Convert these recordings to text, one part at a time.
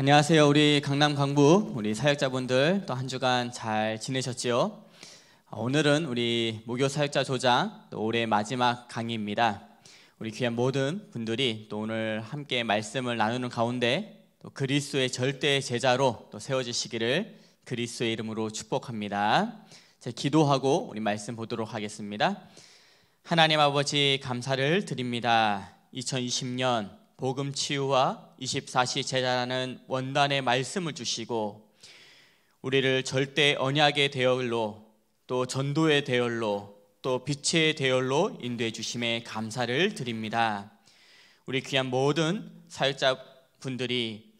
안녕하세요. 우리 강남 강부 우리 사역자분들 또 한 주간 잘 지내셨지요? 아, 오늘은 우리 모교 사역자 조장 올해 마지막 강의입니다. 우리 귀한 모든 분들이 또 오늘 함께 말씀을 나누는 가운데 또 그리스도의 절대 제자로 또 세워지시기를 그리스도의 이름으로 축복합니다. 제 기도하고 우리 말씀 보도록 하겠습니다. 하나님 아버지 감사를 드립니다. 2020년 복음 치유와 24시 제자라는 원단의 말씀을 주시고 우리를 절대 언약의 대열로 또 전도의 대열로 또 빛의 대열로 인도해 주심에 감사를 드립니다. 우리 귀한 모든 사역자분들이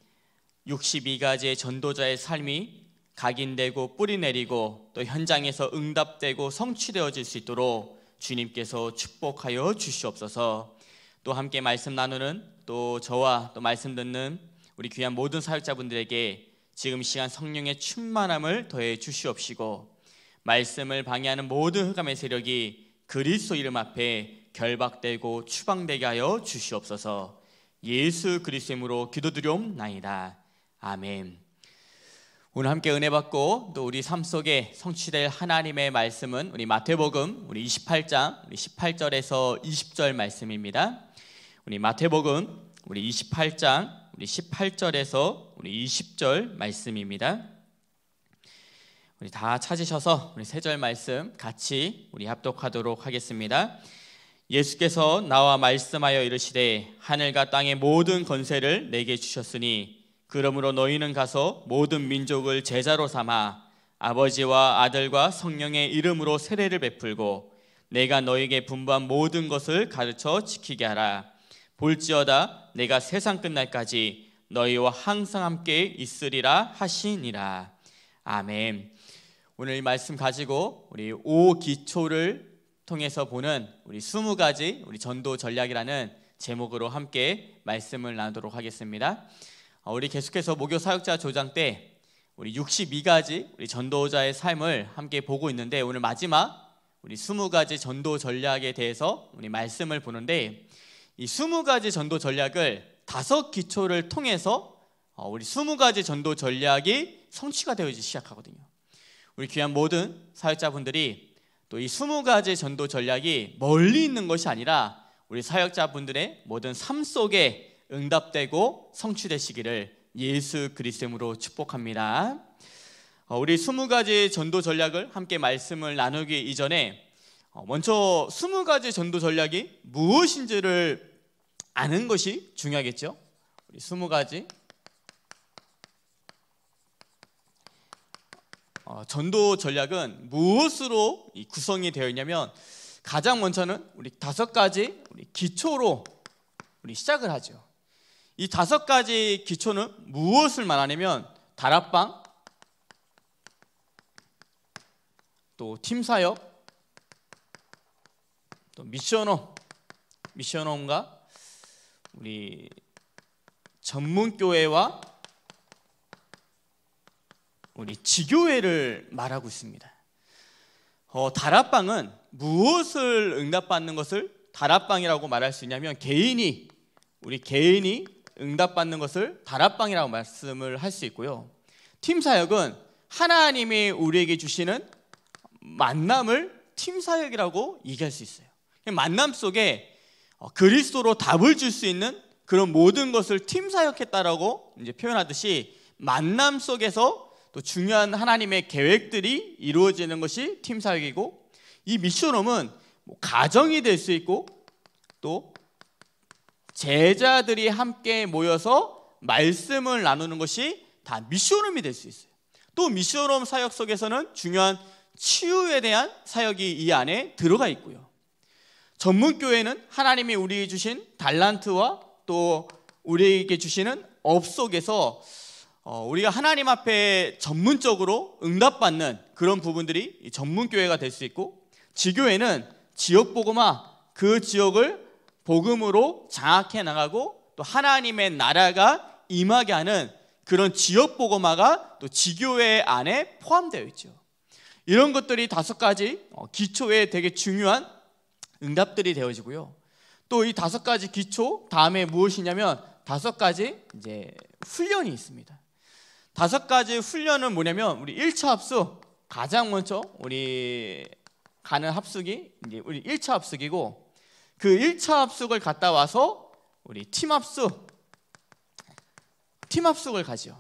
62가지의 전도자의 삶이 각인되고 뿌리 내리고 또 현장에서 응답되고 성취되어질 수 있도록 주님께서 축복하여 주시옵소서. 또 함께 말씀 나누는 또 저와 또 말씀 듣는 우리 귀한 모든 사역자분들에게 지금 시간 성령의 충만함을 더해 주시옵시고 말씀을 방해하는 모든 흑암의 세력이 그리스도 이름 앞에 결박되고 추방되게 하여 주시옵소서. 예수 그리스도임으로 기도드려옵나이다. 아멘. 오늘 함께 은혜 받고 또 우리 삶 속에 성취될 하나님의 말씀은 우리 마태복음 우리 28장 우리 18절에서 20절 말씀입니다. 우리 마태복음 우리 28장 우리 18절에서 우리 20절 말씀입니다. 우리 다 찾으셔서 우리 세절 말씀 같이 우리 합독하도록 하겠습니다. 예수께서 나와 말씀하여 이르시되 하늘과 땅의 모든 건세를 내게 주셨으니 그러므로 너희는 가서 모든 민족을 제자로 삼아 아버지와 아들과 성령의 이름으로 세례를 베풀고 내가 너에게 분부한 모든 것을 가르쳐 지키게 하라. 볼지어다 내가 세상 끝날까지 너희와 항상 함께 있으리라 하시니라. 아멘. 오늘 이 말씀 가지고 우리 오기초를 통해서 보는 우리 20가지 우리 전도 전략이라는 제목으로 함께 말씀을 나누도록 하겠습니다. 어, 우리 계속해서 목요 사역자 조장 때 우리 62가지 우리 전도자의 삶을 함께 보고 있는데 오늘 마지막 우리 20가지 전도 전략에 대해서 우리 말씀을 보는데 이 20가지 전도 전략을 다섯 기초를 통해서 어, 우리 20가지 전도 전략이 성취가 되어지 시작하거든요. 우리 귀한 모든 사역자분들이 또 이 20가지 전도 전략이 멀리 있는 것이 아니라 우리 사역자분들의 모든 삶 속에 응답되고 성취되시기를 예수 그리스도로 축복합니다. 어, 우리 20가지 전도 전략을 함께 말씀을 나누기 이전에 어, 먼저 20가지 전도 전략이 무엇인지를 아는 것이 중요하겠죠. 우리 20가지 어, 전도 전략은 무엇으로 구성이 되어 있냐면 가장 먼저는 우리 다섯 가지 우리 기초로 우리 시작을 하죠. 이 다섯 가지 기초는 무엇을 말하냐면 다락방 또 팀사역 또 미션홈 미션홈과 우리 전문 교회와 우리 지교회를 말하고 있습니다. 어, 다락방은 무엇을 응답받는 것을 다락방이라고 말할 수 있냐면 개인이 우리 개인이 응답받는 것을 다락방이라고 말씀을 할 수 있고요. 팀 사역은 하나님이 우리에게 주시는 만남을 팀 사역이라고 얘기할 수 있어요. 만남 속에 어, 그리스도로 답을 줄 수 있는 그런 모든 것을 팀 사역했다라고 이제 표현하듯이 만남 속에서 또 중요한 하나님의 계획들이 이루어지는 것이 팀 사역이고 이 미션홈은 뭐 가정이 될 수 있고 또 제자들이 함께 모여서 말씀을 나누는 것이 다 미션홈이 될 수 있어요. 또 미션홈 사역 속에서는 중요한 치유에 대한 사역이 이 안에 들어가 있고요. 전문 교회는 하나님이 우리에게 주신 달란트와 또 우리에게 주시는 업 속에서 어, 우리가 하나님 앞에 전문적으로 응답받는 그런 부분들이 전문 교회가 될 수 있고 지교회는 지역 복음화 그 지역을 복음으로 장악해 나가고 또 하나님의 나라가 임하게 하는 그런 지역 복음화가 또 지교회 안에 포함되어 있죠. 이런 것들이 다섯 가지 어, 기초에 되게 중요한 응답들이 되어지고요. 또 이 다섯 가지 기초 다음에 무엇이냐면 다섯 가지 이제 훈련이 있습니다. 다섯 가지 훈련은 뭐냐면 우리 1차 합숙 가장 먼저 우리 가는 합숙이 이제 우리 1차 합숙이고 그 1차 합숙을 갔다 와서 우리 팀 합숙 팀 합숙을 가죠.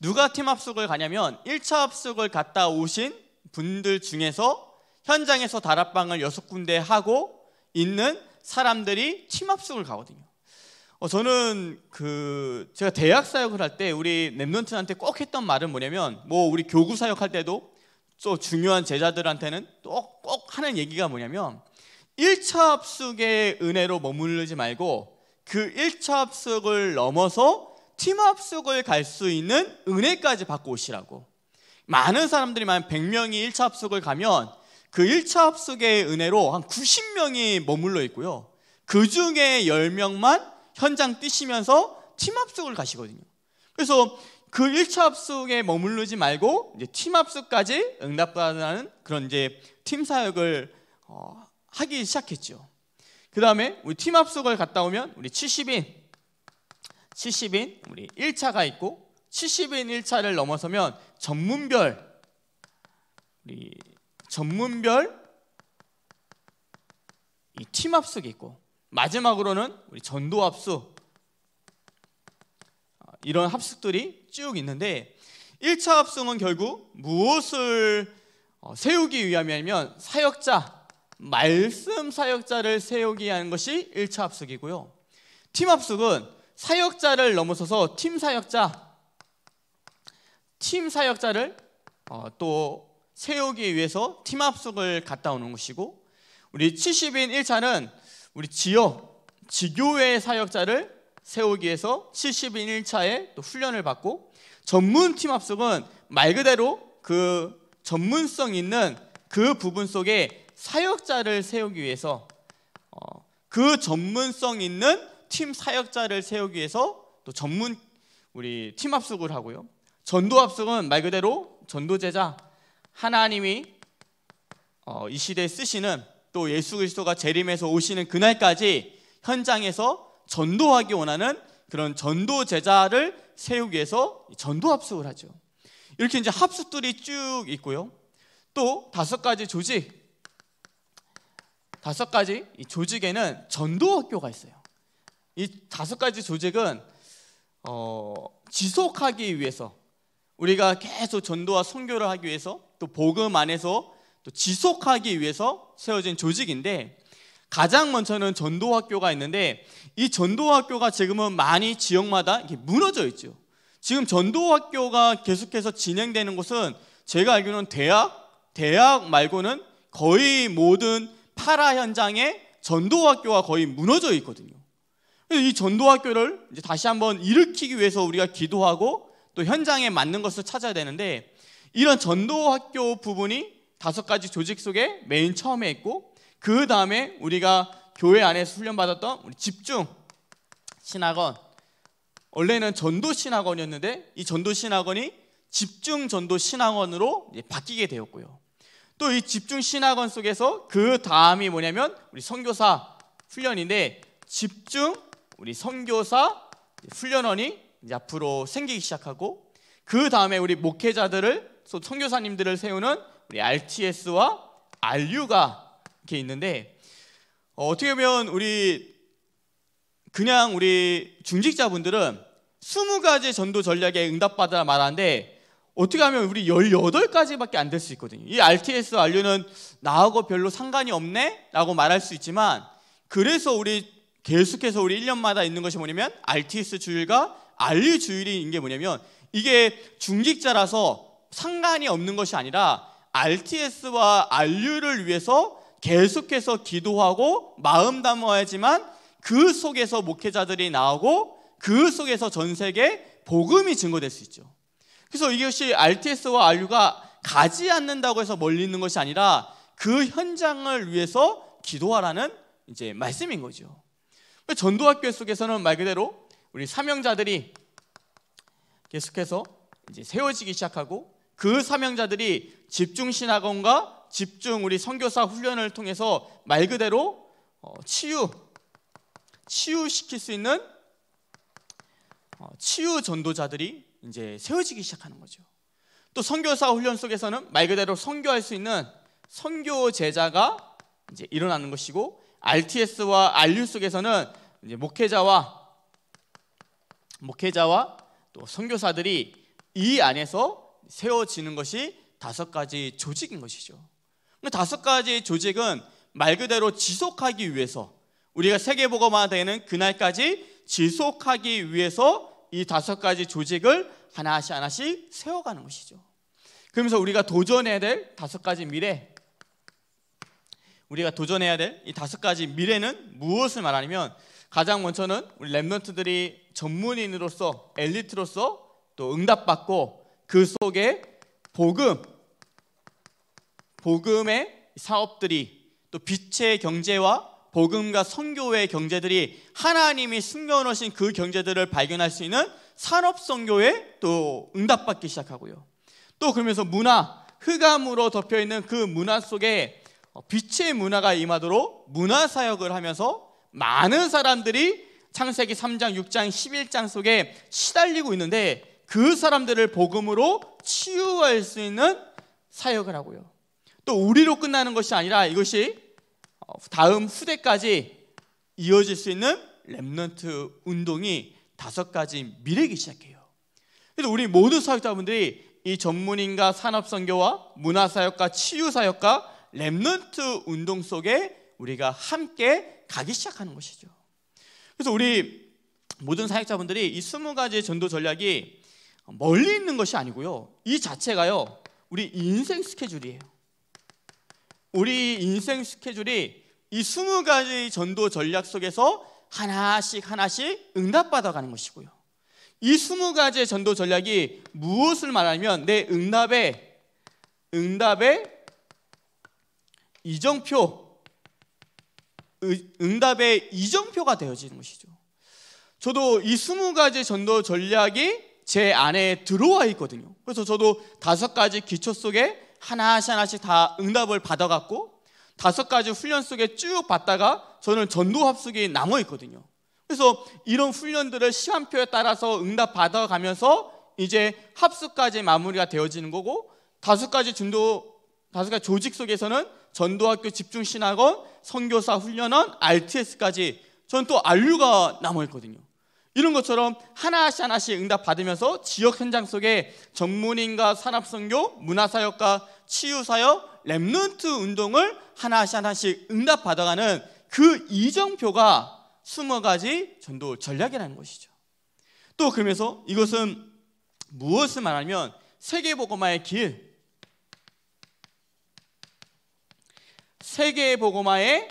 누가 팀 합숙을 가냐면 1차 합숙을 갔다 오신 분들 중에서 현장에서 다락방을 여섯 군데 하고 있는 사람들이 팀합숙을 가거든요. 어, 저는 그 제가 대학 사역을 할 때 우리 랩런트한테 꼭 했던 말은 뭐냐면 뭐 우리 교구 사역할 때도 또 중요한 제자들한테는 또 꼭 하는 얘기가 뭐냐면 1차 합숙의 은혜로 머무르지 말고 그 1차 합숙을 넘어서 팀 합숙을 갈 수 있는 은혜까지 받고 오시라고. 많은 사람들이 만 100명이 1차 합숙을 가면 그 1차 합숙의 은혜로 한 90명이 머물러 있고요. 그 중에 10명만 현장 뛰시면서 팀 합숙을 가시거든요. 그래서 그 1차 합숙에 머물르지 말고 이제 팀 합숙까지 응답받는 그런 이제 팀 사역을 어, 하기 시작했죠. 그 다음에 우리 팀 합숙을 갔다 오면 우리 70인, 70인 우리 1차가 있고 70인 1차를 넘어서면 전문별 우리 전문별 이팀 합숙이 있고 마지막으로는 우리 전도 합숙 어, 이런 합숙들이 쭉 있는데 1차 합숙은 결국 무엇을 어, 세우기 위함이냐면 사역자 말씀 사역자를 세우기 위한 것이 1차 합숙이고요. 팀 합숙은 사역자를 넘어서서 팀 사역자 팀 사역자를 어, 또 세우기 위해서 팀 합숙을 갔다 오는 것이고 우리 70인 1차는 우리 지역, 지교회 사역자를 세우기 위해서 70인 1차에 또 훈련을 받고 전문 팀 합숙은 말 그대로 그 전문성 있는 그 부분 속에 사역자를 세우기 위해서 어, 그 전문성 있는 팀 사역자를 세우기 위해서 또 전문 우리 팀 합숙을 하고요. 전도 합숙은 말 그대로 전도 제자 하나님이 어, 이 시대에 쓰시는 또 예수 그리스도가 재림해서 오시는 그날까지 현장에서 전도하기 원하는 그런 전도 제자를 세우기 위해서 전도 합숙을 하죠. 이렇게 이제 합숙들이 쭉 있고요. 또 다섯 가지 조직, 다섯 가지 이 조직에는 전도 학교가 있어요. 이 다섯 가지 조직은 어, 지속하기 위해서 우리가 계속 전도와 선교를 하기 위해서 또 복음 안에서 또 지속하기 위해서 세워진 조직인데 가장 먼저는 전도학교가 있는데 이 전도학교가 지금은 많이 지역마다 무너져 있죠. 지금 전도학교가 계속해서 진행되는 곳은 제가 알기로는 대학, 대학 말고는 거의 모든 파라 현장에 전도학교가 거의 무너져 있거든요. 이 전도학교를 다시 한번 일으키기 위해서 우리가 기도하고 또 현장에 맞는 것을 찾아야 되는데 이런 전도 학교 부분이 다섯 가지 조직 속에 메인 처음에 있고 그 다음에 우리가 교회 안에서 훈련받았던 우리 집중 신학원 원래는 전도 신학원이었는데 이 전도 신학원이 집중 전도 신학원으로 바뀌게 되었고요. 또 이 집중 신학원 속에서 그 다음이 뭐냐면 우리 선교사 훈련인데 집중 우리 선교사 훈련원이 앞으로 생기기 시작하고 그 다음에 우리 목회자들을 선교사님들을 세우는 우리 RTS와 RU가 이렇게 있는데 어, 떻게 보면 우리 그냥 우리 중직자분들은 20가지 전도 전략에 응답받아 말하는데 어떻게 하면 우리 18가지밖에 안 될 수 있거든요. 이 RTS 완료는 나하고 별로 상관이 없네? 라고 말할 수 있지만 그래서 우리 계속해서 우리 1년마다 있는 것이 뭐냐면 RTS 주일과 알류 주일인 게 뭐냐면 이게 중직자라서 상관이 없는 것이 아니라 RTS와 RU를 위해서 계속해서 기도하고 마음 담아야지만 그 속에서 목회자들이 나오고 그 속에서 전 세계 복음이 증거될 수 있죠. 그래서 이것이 RTS와 RU가 가지 않는다고 해서 멀리 있는 것이 아니라 그 현장을 위해서 기도하라는 이제 말씀인 거죠. 전도학교 속에서는 말 그대로 우리 사명자들이 계속해서 이제 세워지기 시작하고 그 사명자들이 집중 신학원과 집중 우리 선교사 훈련을 통해서 말 그대로 어, 치유 치유시킬 수 있는 어, 치유 전도자들이 이제 세워지기 시작하는 거죠. 또 선교사 훈련 속에서는 말 그대로 선교할 수 있는 선교 제자가 이제 일어나는 것이고 RTS와 RU 속에서는 이제 목회자와 목회자와 또 선교사들이 이 안에서 세워지는 것이 다섯 가지 조직인 것이죠. 그 다섯 가지 조직은 말 그대로 지속하기 위해서 우리가 세계보고만 되는 그날까지 지속하기 위해서 이 다섯 가지 조직을 하나씩 하나씩 세워가는 것이죠. 그러면서 우리가 도전해야 될 다섯 가지 미래, 우리가 도전해야 될 이 다섯 가지 미래는 무엇을 말하냐면 가장 먼저는 우리 랩런트들이 전문인으로서 엘리트로서 또 응답받고 그 속에 복음, 복음의 사업들이 또 빛의 경제와 복음과 선교의 경제들이 하나님이 숨겨놓으신 그 경제들을 발견할 수 있는 산업 성교회또 응답받기 시작하고요. 또 그러면서 문화, 흑암으로 덮여 있는 그 문화 속에 빛의 문화가 임하도록 문화 사역을 하면서 많은 사람들이 창세기 3장, 6장, 11장 속에 시달리고 있는데 그 사람들을 복음으로 치유할 수 있는 사역을 하고요. 또 우리로 끝나는 것이 아니라 이것이 어, 다음 후대까지 이어질 수 있는 랩넌트 운동이 다섯 가지 미래기 시작해요. 그래서 우리 모든 사역자분들이 이 전문인과 산업선교와 문화사역과 치유사역과 랩넌트 운동 속에 우리가 함께 가기 시작하는 것이죠. 그래서 우리 모든 사역자분들이 이 스무 가지 전도 전략이 멀리 있는 것이 아니고요. 이 자체가요. 우리 인생 스케줄이에요. 우리 인생 스케줄이 이 20가지 전도 전략 속에서 하나씩 하나씩 응답받아가는 것이고요. 이 20가지의 전도 전략이 무엇을 말하면 내 응답의 응답의 이정표 응답의 이정표가 되어지는 것이죠. 저도 이 20가지 전도 전략이 제 안에 들어와 있거든요. 그래서 저도 다섯 가지 기초 속에 하나씩 하나씩 다 응답을 받아갖고 다섯 가지 훈련 속에 쭉 받다가 저는 전도합 숙이 남아 있거든요. 그래서 이런 훈련들을 시간표에 따라서 응답 받아가면서 이제 합숙까지 마무리가 되어지는 거고 다섯 가지 전도 다섯 가지 조직 속에서는 전도학교 집중신학원, 선교사 훈련원, RTS까지 저는 또 안류가 남아 있거든요. 이런 것처럼 하나씩 하나씩 응답 받으면서 지역 현장 속에 전문인과 산업성교 문화사역과 치유사역, 랩런트 운동을 하나씩 하나씩 응답 받아가는 그 이정표가 20가지 전도 전략이라는 것이죠. 또 그러면서 이것은 무엇을 말하면 세계보고마의 길, 세계보고마의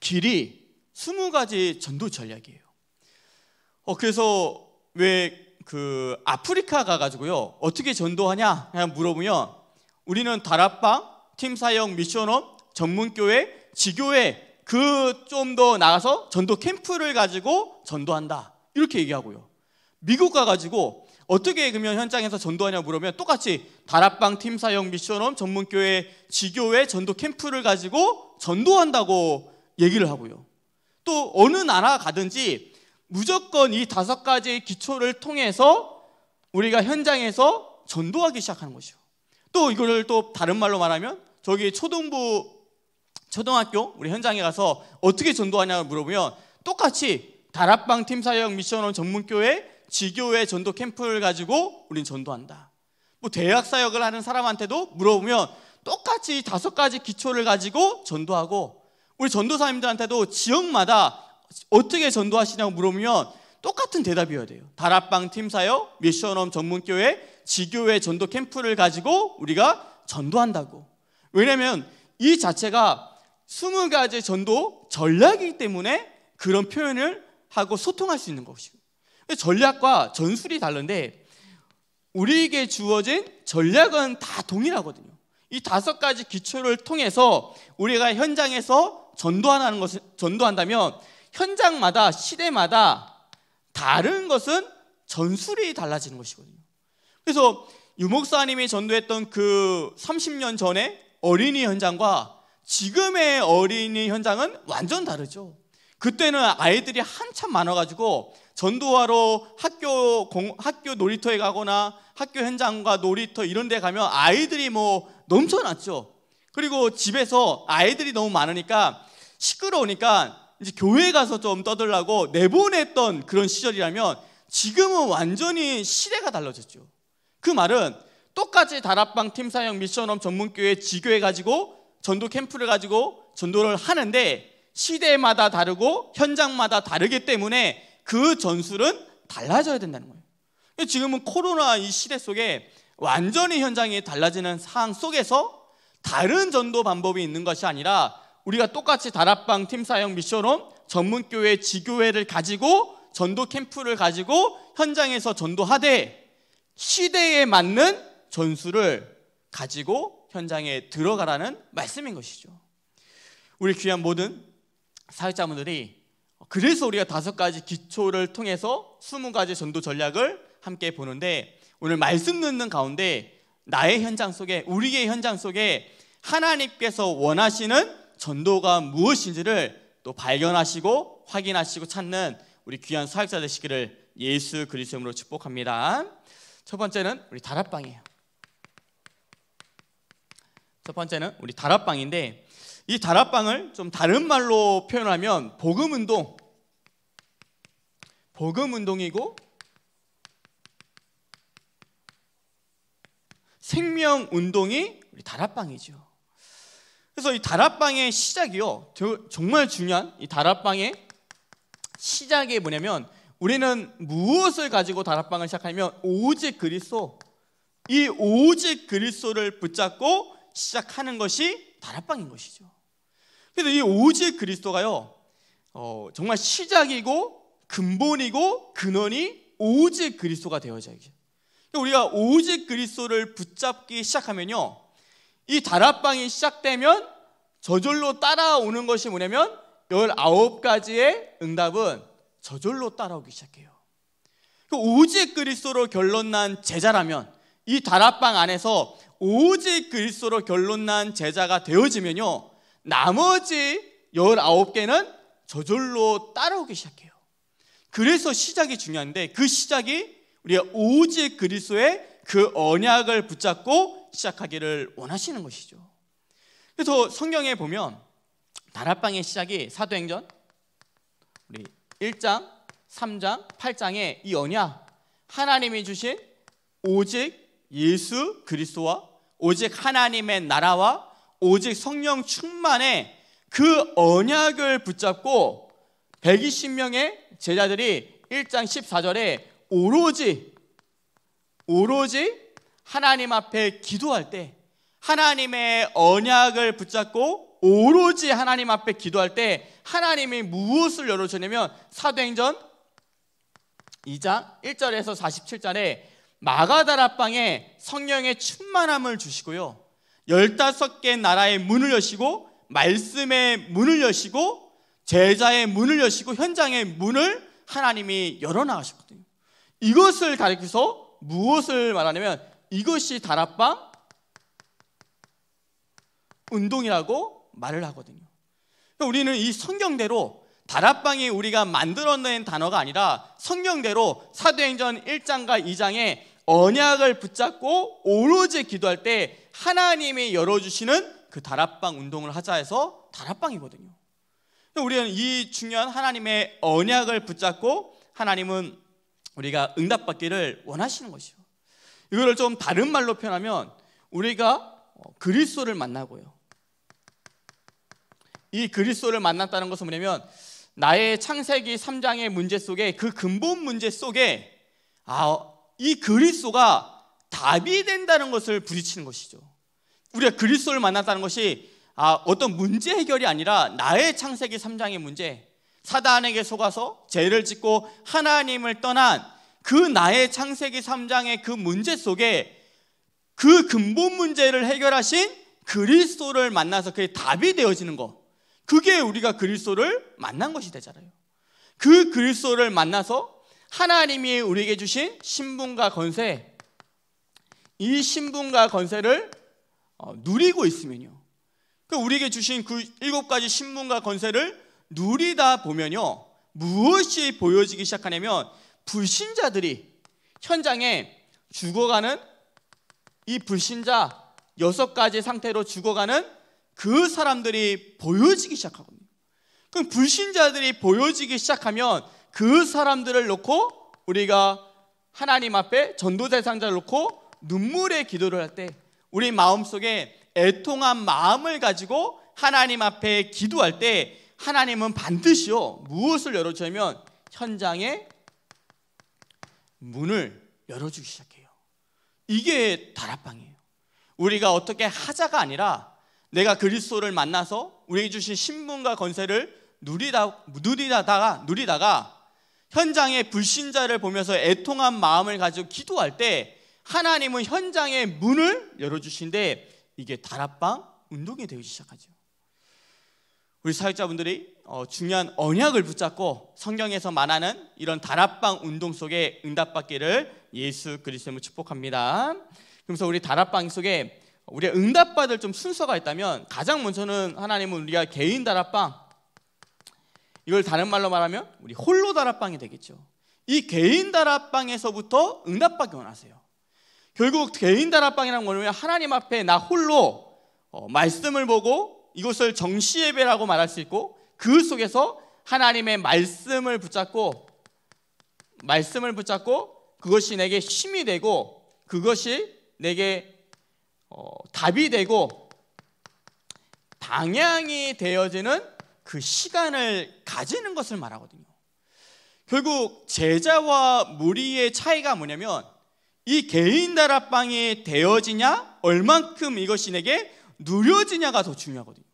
길이 20가지 전도 전략이에요. 어, 그래서 왜 그 아프리카 가가지고요 어떻게 전도하냐 그냥 물어보면 우리는 다락방, 팀 사역, 미션업, 전문교회, 지교회 그 좀 더 나가서 전도 캠프를 가지고 전도한다 이렇게 얘기하고요. 미국 가가지고 어떻게 그러면 현장에서 전도하냐 물으면 똑같이 다락방, 팀 사역, 미션업, 전문교회, 지교회 전도 캠프를 가지고 전도한다고 얘기를 하고요. 또 어느 나라 가든지 무조건 이 다섯 가지의 기초를 통해서 우리가 현장에서 전도하기 시작하는 것이요. 또 이거를 또 다른 말로 말하면 저기 초등부 초등학교 우리 현장에 가서 어떻게 전도하냐고 물어보면 똑같이 다락방 팀 사역 미션원 전문교회 지교회 전도 캠프를 가지고 우린 전도한다. 뭐 대학 사역을 하는 사람한테도 물어보면 똑같이 다섯 가지 기초를 가지고 전도하고 우리 전도사님들한테도 지역마다 어떻게 전도하시냐고 물어보면 똑같은 대답이어야 돼요. 다락방 팀사역, 미션홈 전문교회, 지교회 전도 캠프를 가지고 우리가 전도한다고. 왜냐면 이 자체가 스무 가지 전도 전략이기 때문에 그런 표현을 하고 소통할 수 있는 것이고. 전략과 전술이 다른데 우리에게 주어진 전략은 다 동일하거든요. 이 다섯 가지 기초를 통해서 우리가 현장에서 전도하는 것을 전도한다면 현장마다 시대마다 다른 것은 전술이 달라지는 것이거든요. 그래서 유목사님이 전도했던 그 30년 전에 어린이 현장과 지금의 어린이 현장은 완전 다르죠. 그때는 아이들이 한참 많아가지고 전도하러 학교 공, 학교 놀이터에 가거나 학교 현장과 놀이터 이런 데 가면 아이들이 뭐 넘쳐났죠. 그리고 집에서 아이들이 너무 많으니까 시끄러우니까 이제 교회에 가서 좀 떠들라고 내보냈던 그런 시절이라면 지금은 완전히 시대가 달라졌죠. 그 말은 똑같이 다락방 팀사형 미션홈 전문교회 지교해 가지고 전도 캠프를 가지고 전도를 하는데 시대마다 다르고 현장마다 다르기 때문에 그 전술은 달라져야 된다는 거예요. 지금은 코로나 이 시대 속에 완전히 현장이 달라지는 상황 속에서 다른 전도 방법이 있는 것이 아니라 우리가 똑같이 다락방 팀사형 미션홈 전문교회 지교회를 가지고 전도 캠프를 가지고 현장에서 전도하되 시대에 맞는 전술을 가지고 현장에 들어가라는 말씀인 것이죠. 우리 귀한 모든 사역자분들이 그래서 우리가 다섯 가지 기초를 통해서 스무 가지 전도 전략을 함께 보는데 오늘 말씀 듣는 가운데 나의 현장 속에 우리의 현장 속에 하나님께서 원하시는 전도가 무엇인지를 또 발견하시고 확인하시고 찾는 우리 귀한 사역자 되시기를 예수 그리스도로 축복합니다. 첫 번째는 우리 다락방이에요. 첫 번째는 우리 다락방인데 이 다락방을 좀 다른 말로 표현하면 복음 운동, 복음 운동이고 생명 운동이 우리 다락방이죠. 그래서 이 다락방의 시작이요. 정말 중요한 이 다락방의 시작이 뭐냐면 우리는 무엇을 가지고 다락방을 시작하면 오직 그리스도 이 오직 그리스도를 붙잡고 시작하는 것이 다락방인 것이죠. 그래서 이 오직 그리스도가요. 어, 정말 시작이고 근본이고 근원이 오직 그리스도가 되어져야죠. 그러니까 우리가 오직 그리스도를 붙잡기 시작하면요. 이 다락방이 시작되면 저절로 따라오는 것이 뭐냐면 19가지의 응답은 저절로 따라오기 시작해요. 그 오직 그리스도로 결론난 제자라면 이 다락방 안에서 오직 그리스도로 결론난 제자가 되어지면요. 나머지 19개는 저절로 따라오기 시작해요. 그래서 시작이 중요한데 그 시작이 우리가 오직 그리스도의 그 언약을 붙잡고 시작하기를 원하시는 것이죠. 그래서 성경에 보면 다락방의 시작이 사도행전 우리 1장, 3장, 8장에 이 언약 하나님이 주신 오직 예수 그리스도와 오직 하나님의 나라와 오직 성령 충만의 그 언약을 붙잡고 120명의 제자들이 1장 14절에 오로지 오로지 하나님 앞에 기도할 때 하나님의 언약을 붙잡고 오로지 하나님 앞에 기도할 때 하나님이 무엇을 열어주냐면 사도행전 2장 1절에서 47절에 마가다라방에 성령의 충만함을 주시고요. 15개 나라의 문을 여시고 말씀의 문을 여시고 제자의 문을 여시고 현장의 문을 하나님이 열어 나가셨거든요. 이것을 가리켜서 무엇을 말하냐면 이것이 다락방 운동이라고 말을 하거든요. 그러니까 우리는 이 성경대로 다락방이 우리가 만들어낸 단어가 아니라 성경대로 사도행전 1장과 2장에 언약을 붙잡고 오로지 기도할 때 하나님이 열어주시는 그 다락방 운동을 하자 해서 다락방이거든요. 그러니까 우리는 이 중요한 하나님의 언약을 붙잡고 하나님은 우리가 응답받기를 원하시는 것이요. 이거를 좀 다른 말로 표현하면 우리가 그리스도를 만나고요. 이 그리스도를 만났다는 것은 뭐냐면 나의 창세기 3장의 문제 속에 그 근본 문제 속에 아, 이 그리스도가 답이 된다는 것을 부딪히는 것이죠. 우리가 그리스도를 만났다는 것이 아, 어떤 문제 해결이 아니라 나의 창세기 3장의 문제 사단에게 속아서 죄를 짓고 하나님을 떠난 그 나의 창세기 3장의 그 문제 속에 그 근본 문제를 해결하신 그리스도를 만나서 그게 답이 되어지는 것. 그게 우리가 그리스도를 만난 것이 되잖아요. 그 그리스도를 만나서 하나님이 우리에게 주신 신분과 건세, 이 신분과 건세를 어, 누리고 있으면요. 그 우리에게 주신 그 일곱 가지 신분과 건세를 누리다 보면요. 무엇이 보여지기 시작하냐면 불신자들이 현장에 죽어가는 이 불신자 여섯 가지 상태로 죽어가는 그 사람들이 보여지기 시작하거든요. 그럼 불신자들이 보여지기 시작하면 그 사람들을 놓고 우리가 하나님 앞에 전도 대상자를 놓고 눈물의 기도를 할 때 우리 마음속에 애통한 마음을 가지고 하나님 앞에 기도할 때 하나님은 반드시요 무엇을 열어주면 현장에 문을 열어주기 시작해요. 이게 다락방이에요. 우리가 어떻게 하자가 아니라 내가 그리스도를 만나서 우리에게 주신 신분과 권세를 누리다, 누리다가, 누리다가 현장의 불신자를 보면서 애통한 마음을 가지고 기도할 때 하나님은 현장의 문을 열어주신데 이게 다락방 운동이 되기 시작하죠. 우리 사역자분들이 어, 중요한 언약을 붙잡고 성경에서 말하는 이런 다락방 운동 속에 응답받기를 예수 그리스도로 축복합니다. 그래서 우리 다락방 속에 우리 응답받을 좀 순서가 있다면 가장 먼저는 하나님은 우리가 개인 다락방 이걸 다른 말로 말하면 우리 홀로 다락방이 되겠죠. 이 개인 다락방에서부터 응답받기 원하세요. 결국 개인 다락방이란 뭐 하나님 앞에 나 홀로 어, 말씀을 보고 이것을 정시 예배라고 말할 수 있고 그 속에서 하나님의 말씀을 붙잡고 말씀을 붙잡고 그것이 내게 힘이 되고 그것이 내게 어, 답이 되고 방향이 되어지는 그 시간을 가지는 것을 말하거든요. 결국 제자와 무리의 차이가 뭐냐면 이 개인 다락방이 되어지냐 얼만큼 이것이 내게 누려지냐가 더 중요하거든요.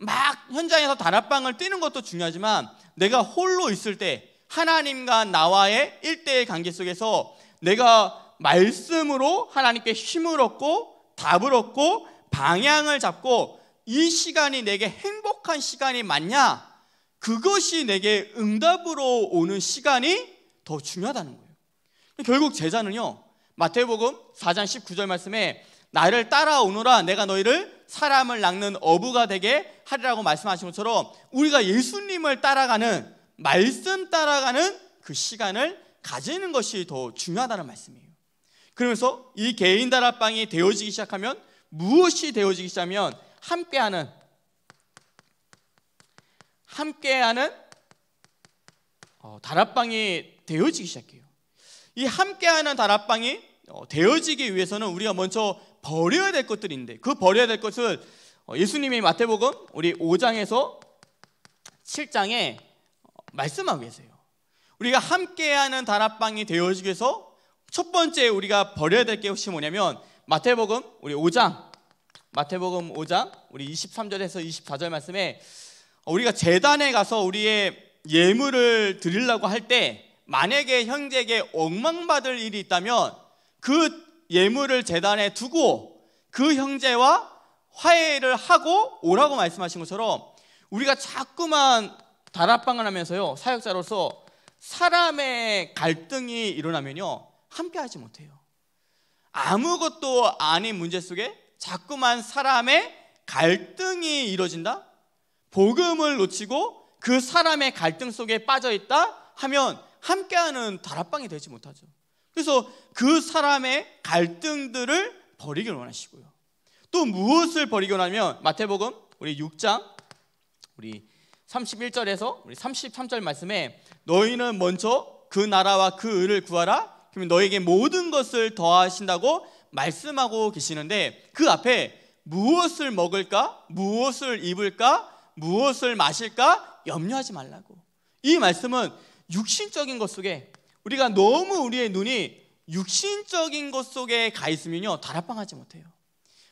막 현장에서 다락방을 뛰는 것도 중요하지만 내가 홀로 있을 때 하나님과 나와의 일대의 관계 속에서 내가 말씀으로 하나님께 힘을 얻고 답을 얻고 방향을 잡고 이 시간이 내게 행복한 시간이 맞냐? 그것이 내게 응답으로 오는 시간이 더 중요하다는 거예요. 결국 제자는요. 마태복음 4장 19절 말씀에 나를 따라오너라 내가 너희를 사람을 낚는 어부가 되게 하리라고 말씀하신 것처럼 우리가 예수님을 따라가는 말씀 따라가는 그 시간을 가지는 것이 더 중요하다는 말씀이에요. 그러면서 이 개인 다락방이 되어지기 시작하면 무엇이 되어지기 시작하면 함께하는 함께하는 어, 다락방이 되어지기 시작해요. 이 함께하는 다락방이 어, 되어지기 위해서는 우리가 먼저 버려야 될 것들인데 그 버려야 될 것을 어, 예수님이 마태복음 우리 5장에서 7장에 어, 말씀하고 계세요. 우리가 함께하는 다락방이 되어지기 위해서 첫 번째 우리가 버려야 될게 혹시 뭐냐면 마태복음 우리 5장 마태복음 5장 우리 23절에서 24절 말씀에 어, 우리가 재단에 가서 우리의 예물을 드리려고 할 때 만약에 형제에게 엉망받을 일이 있다면 그 예물을 재단에 두고 그 형제와 화해를 하고 오라고 말씀하신 것처럼 우리가 자꾸만 다락방을 하면서요 사역자로서 사람의 갈등이 일어나면요 함께하지 못해요 아무것도 아닌 문제 속에 자꾸만 사람의 갈등이 이루어진다 복음을 놓치고 그 사람의 갈등 속에 빠져있다 하면 함께하는 다락방이 되지 못하죠 그래서 그 사람의 갈등들을 버리길 원하시고요. 또 무엇을 버리기 원하면 마태복음 우리 6장 우리 31절에서 우리 33절 말씀에 너희는 먼저 그 나라와 그 을을 구하라. 그러면 너에게 모든 것을 더하신다고 말씀하고 계시는데 그 앞에 무엇을 먹을까? 무엇을 입을까? 무엇을 마실까? 염려하지 말라고. 이 말씀은 육신적인 것 속에 우리가 너무 우리의 눈이 육신적인 것 속에 가 있으면요 다락방하지 못해요.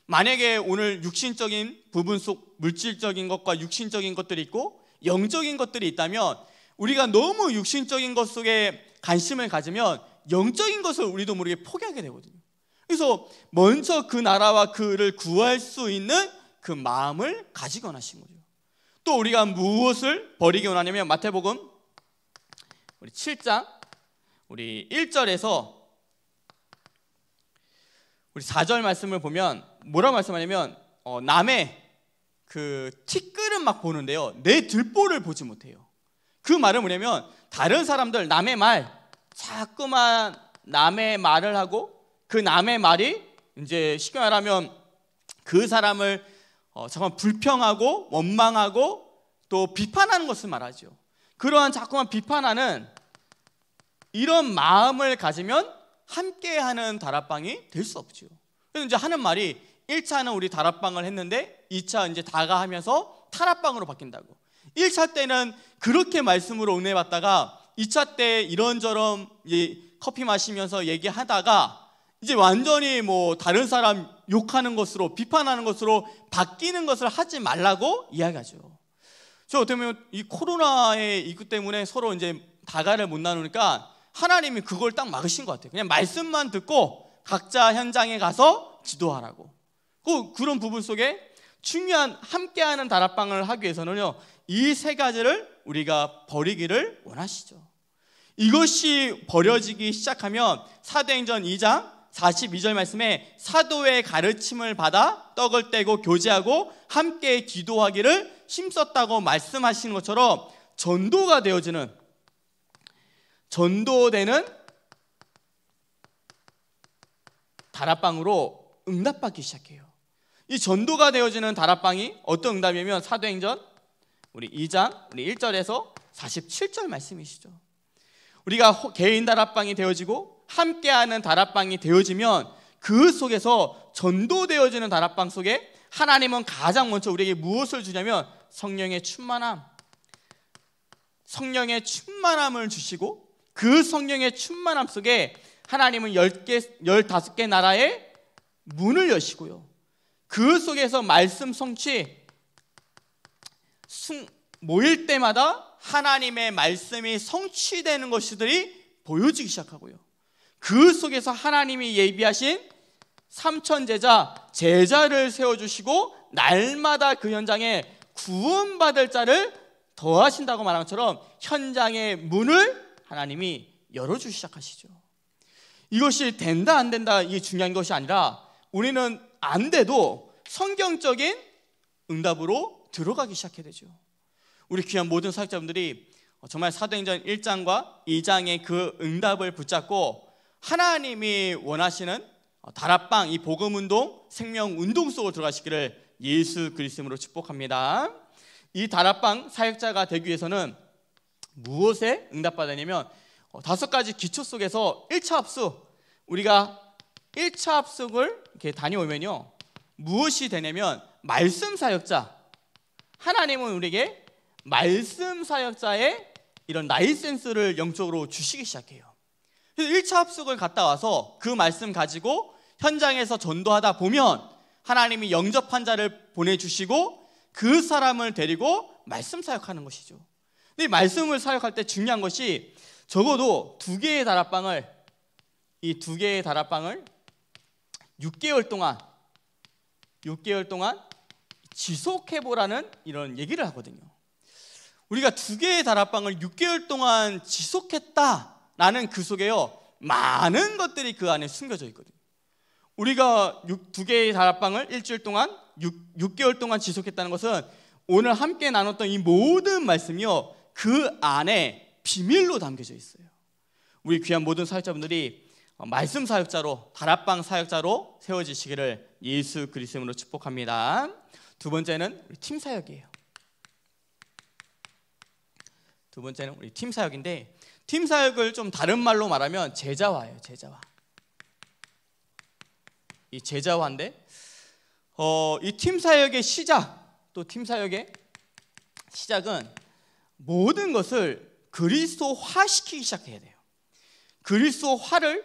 만약에 오늘 육신적인 부분 속 물질적인 것과 육신적인 것들이 있고 영적인 것들이 있다면 우리가 너무 육신적인 것 속에 관심을 가지면 영적인 것을 우리도 모르게 포기하게 되거든요. 그래서 먼저 그 나라와 그를 구할 수 있는 그 마음을 가지게 원하신 거죠. 또 우리가 무엇을 버리기 원하냐면 마태복음 우리 7장 우리 1절에서 우리 4절 말씀을 보면 뭐라 고 말씀하냐면 어, 남의 그 티끌은 막 보는데요. 내 들보를 보지 못해요. 그 말은 뭐냐면 다른 사람들 남의 말 자꾸만 남의 말을 하고 그 남의 말이 이제 쉽게 말하면 그 사람을 어, 잠깐 불평하고 원망하고 또 비판하는 것을 말하죠. 그러한 자꾸만 비판하는 이런 마음을 가지면 함께하는 다락방이 될 수 없죠. 그래서 이제 하는 말이 1차는 우리 다락방을 했는데 2차 이제 다가하면서 타락방으로 바뀐다고. 1차 때는 그렇게 말씀으로 은혜 받다가 2차 때 이런저런 커피 마시면서 얘기하다가 이제 완전히 뭐 다른 사람 욕하는 것으로 비판하는 것으로 바뀌는 것을 하지 말라고 이야기하죠. 저 어떻게 보면 이 코로나의 이구 때문에 서로 이제 다가를 못 나누니까 하나님이 그걸 딱 막으신 것 같아요. 그냥 말씀만 듣고 각자 현장에 가서 지도하라고. 그 그런 부분 속에 중요한 함께하는 다락방을 하기 위해서는요. 이 세 가지를 우리가 버리기를 원하시죠. 이것이 버려지기 시작하면 사도행전 2장 42절 말씀에 사도의 가르침을 받아 떡을 떼고 교제하고 함께 기도하기를 힘썼다고 말씀하시는 것처럼 전도가 되어지는 전도되는 다락방으로 응답받기 시작해요. 이 전도가 되어지는 다락방이 어떤 응답이냐면 사도행전 우리 2장 우리 1절에서 47절 말씀이시죠. 우리가 개인 다락방이 되어지고 함께하는 다락방이 되어지면 그 속에서 전도되어지는 다락방 속에 하나님은 가장 먼저 우리에게 무엇을 주냐면 성령의 충만함 성령의 충만함을 주시고 그 성령의 충만함 속에 하나님은 10개, 15개 나라의 문을 여시고요. 그 속에서 말씀 성취, 모일 때마다 하나님의 말씀이 성취되는 것들이 보여지기 시작하고요. 그 속에서 하나님이 예비하신 삼천 제자, 제자를 세워주시고 날마다 그 현장에 구원받을 자를 더하신다고 말한 것처럼 현장의 문을 하나님이 열어주기 시작하시죠. 이것이 된다 안 된다 이게 중요한 것이 아니라 우리는 안 돼도 성경적인 응답으로 들어가기 시작해야 되죠. 우리 귀한 모든 사역자분들이 정말 사도행전 1장과 2장의 그 응답을 붙잡고 하나님이 원하시는 다락방 이 복음 운동 생명 운동 속으로 들어가시기를 예수 그리스도로 축복합니다. 이 다락방 사역자가 되기 위해서는 무엇에 응답받았냐면 어, 다섯 가지 기초 속에서 1차 합숙 우리가 1차 합숙을 이렇게 다녀오면요 무엇이 되냐면 말씀 사역자 하나님은 우리에게 말씀 사역자의 이런 라이센스를 영적으로 주시기 시작해요. 그래서 1차 합숙을 갔다 와서 그 말씀 가지고 현장에서 전도하다 보면 하나님이 영접한 자를 보내주시고 그 사람을 데리고 말씀 사역하는 것이죠. 근데 말씀을 사역할 때 중요한 것이 적어도 두 개의 다락방을 이 두 개의 다락방을 6개월 동안 6개월 동안 지속해 보라는 이런 얘기를 하거든요. 우리가 두 개의 다락방을 6개월 동안 지속했다라는 그 속에요. 많은 것들이 그 안에 숨겨져 있거든요. 우리가 6, 두 개의 다락방을 일주일 동안 6, 6개월 동안 지속했다는 것은 오늘 함께 나눴던 이 모든 말씀이요. 그 안에 비밀로 담겨져 있어요. 우리 귀한 모든 사역자분들이 어, 말씀 사역자로 다락방 사역자로 세워지시기를 예수 그리스도로 축복합니다. 두 번째는 우리 팀 사역이에요. 두 번째는 우리 팀 사역인데 팀 사역을 좀 다른 말로 말하면 제자화예요. 제자화. 이 제자화인데 어, 이 팀 사역의 시작 또 팀 사역의 시작은 모든 것을 그리스도화시키기 시작해야 돼요. 그리스도화를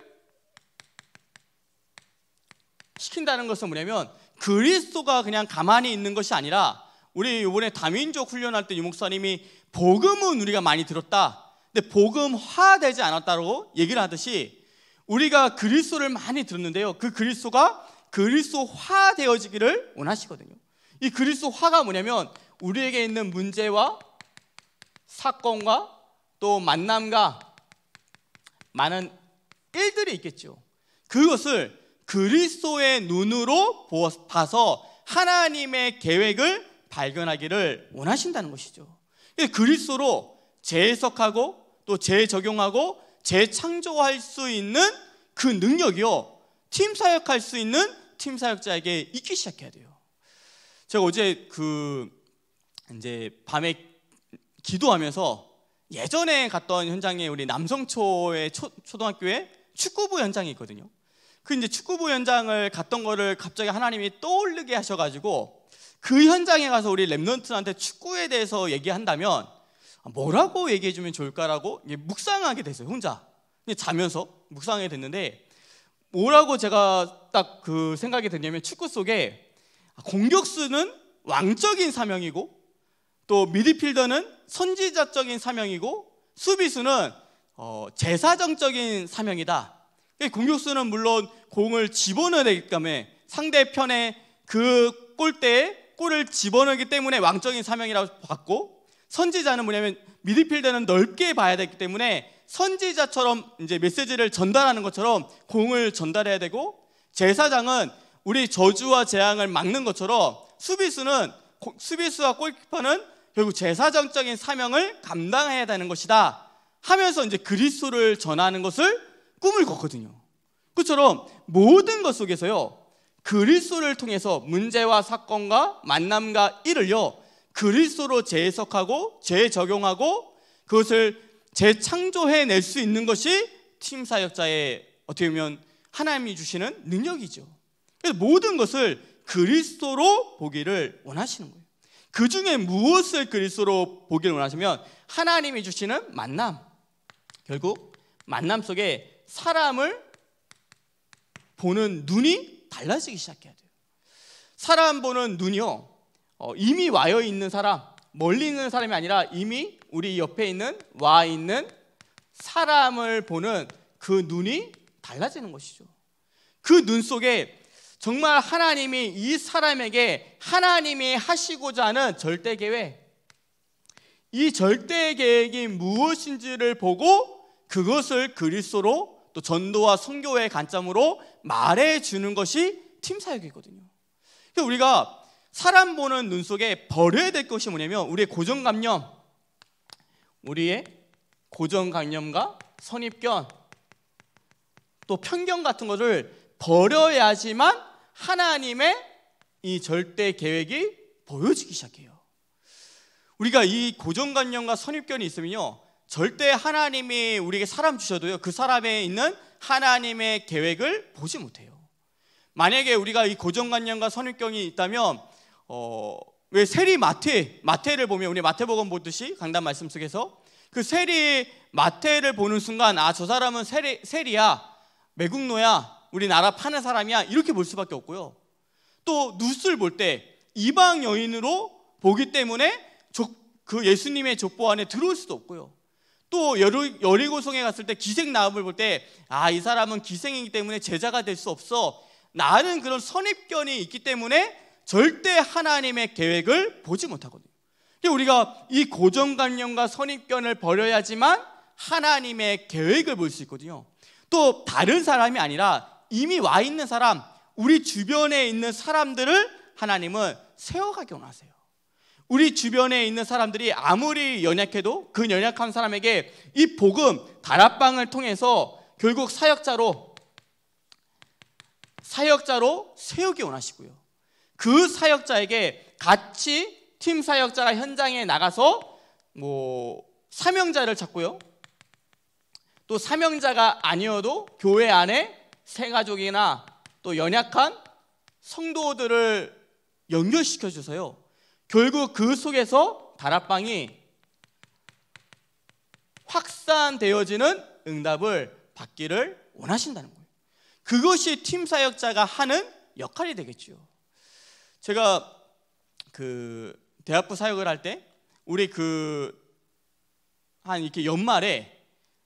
시킨다는 것은 뭐냐면 그리스도가 그냥 가만히 있는 것이 아니라 우리 이번에 다민족 훈련할 때 유목사님이 복음은 우리가 많이 들었다. 근데 복음화 되지 않았다고 얘기를 하듯이 우리가 그리스도를 많이 들었는데요. 그 그리스도가 그리스도화 되어지기를 원하시거든요. 이 그리스도화가 뭐냐면 우리에게 있는 문제와 사건과 또 만남과 많은 일들이 있겠죠. 그것을 그리스도의 눈으로 봐서 하나님의 계획을 발견하기를 원하신다는 것이죠. 그리스도로 재해석하고 또 재적용하고 재창조할 수 있는 그 능력이요. 팀 사역할 수 있는 팀 사역자에게 있기 시작해야 돼요. 제가 어제 그 이제 밤에 기도하면서 예전에 갔던 현장에 우리 남성초의 초, 초등학교에 축구부 현장이 있거든요. 그 이제 축구부 현장을 갔던 거를 갑자기 하나님이 떠오르게 하셔가지고 그 현장에 가서 우리 랩런트한테 축구에 대해서 얘기한다면 뭐라고 얘기해주면 좋을까라고 묵상하게 됐어요 혼자 자면서 묵상하게 됐는데 뭐라고 제가 딱 그 생각이 드냐면 축구 속에 공격수는 왕적인 사명이고 또 미드필더는 선지자적인 사명이고 수비수는 어, 제사정적인 사명이다. 공격수는 물론 공을 집어넣기 때문에 상대편의 그 골대에 골을 집어넣기 때문에 왕적인 사명이라고 봤고 선지자는 뭐냐면 미드필더는 넓게 봐야 되기 때문에 선지자처럼 이제 메시지를 전달하는 것처럼 공을 전달해야 되고 제사장은 우리 저주와 재앙을 막는 것처럼 수비수는 수비수와 골키퍼는 결국 제사장적인 사명을 감당해야 되는 것이다 하면서 이제 그리스도를 전하는 것을 꿈을 꿨거든요. 그처럼 모든 것 속에서요 그리스도를 통해서 문제와 사건과 만남과 일을요 그리스도로 재해석하고 재적용하고 그것을 재창조해낼 수 있는 것이 팀 사역자의 어떻게 보면 하나님이 주시는 능력이죠. 그래서 모든 것을 그리스도로 보기를 원하시는 거예요. 그 중에 무엇을 그리스도로 보기를 원하시면 하나님이 주시는 만남. 결국 만남 속에 사람을 보는 눈이 달라지기 시작해야 돼요. 사람 보는 눈이요. 어, 이미 와여 있는 사람, 멀리 있는 사람이 아니라 이미 우리 옆에 있는 와 있는 사람을 보는 그 눈이 달라지는 것이죠. 그 눈 속에 정말 하나님이 이 사람에게 하나님이 하시고자 하는 절대 계획, 이 절대 계획이 무엇인지를 보고 그것을 그리스도로 또 전도와 선교의 관점으로 말해 주는 것이 팀 사역이거든요. 그러니까 우리가 사람 보는 눈 속에 버려야 될 것이 뭐냐면 우리의 고정관념, 우리의 고정관념과 선입견, 또 편견 같은 것을 버려야지만 하나님의 이 절대 계획이 보여지기 시작해요. 우리가 이 고정관념과 선입견이 있으면요. 절대 하나님이 우리에게 사람 주셔도요. 그 사람에 있는 하나님의 계획을 보지 못해요. 만약에 우리가 이 고정관념과 선입견이 있다면 어, 왜 세리 마태 마태를 보면 우리 마태복음 보듯이 강단 말씀 속에서 그 세리 마태를 보는 순간 아 저 사람은 세리 세리야 매국노야 우리나라 파는 사람이야 이렇게 볼 수밖에 없고요. 또 룻을 볼때 이방 여인으로 보기 때문에 그 예수님의 족보 안에 들어올 수도 없고요. 또 여리고성에 갔을 때 기생 나음을 볼 때 아 이 사람은 기생이기 때문에 제자가 될 수 없어 나는 그런 선입견이 있기 때문에 절대 하나님의 계획을 보지 못하거든요. 우리가 이 고정관념과 선입견을 버려야지만 하나님의 계획을 볼 수 있거든요. 또 다른 사람이 아니라 이미 와 있는 사람, 우리 주변에 있는 사람들을 하나님은 세워가기 원하세요. 우리 주변에 있는 사람들이 아무리 연약해도 그 연약한 사람에게 이 복음, 다락방을 통해서 결국 사역자로, 사역자로 세우기 원하시고요. 그 사역자에게 같이 팀 사역자가 현장에 나가서 뭐 사명자를 찾고요. 또 사명자가 아니어도 교회 안에 새가족이나 또 연약한 성도들을 연결시켜 주세요 결국 그 속에서 다락방이 확산되어지는 응답을 받기를 원하신다는 거예요. 그것이 팀 사역자가 하는 역할이 되겠죠. 제가 그 대학부 사역을 할 때 우리 그 한 이렇게 연말에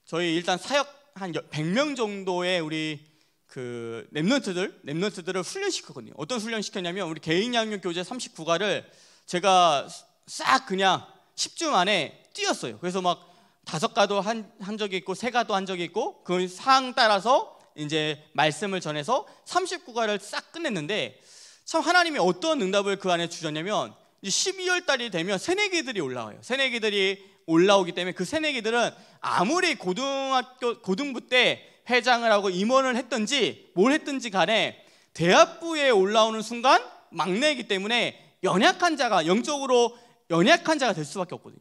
저희 일단 사역 한 100명 정도의 우리 그 랩런트들, 랩런트들을 훈련시켰거든요. 어떤 훈련 시켰냐면 우리 개인 양육 교재 39과를 제가 싹 그냥 10주 만에 뛰었어요. 그래서 막 다섯 가도 한, 한 적이 있고 세 가도 한 적이 있고 그 사항 따라서 이제 말씀을 전해서 39가를 싹 끝냈는데 참 하나님이 어떤 응답을 그 안에 주셨냐면 12월 달이 되면 새내기들이 올라와요. 새내기들이 올라오기 때문에 그 새내기들은 아무리 고등학교 고등부 때 회장을 하고 임원을 했든지 뭘 했든지 간에 대학부에 올라오는 순간 막내이기 때문에 연약한 자가 영적으로 연약한 자가 될 수밖에 없거든요.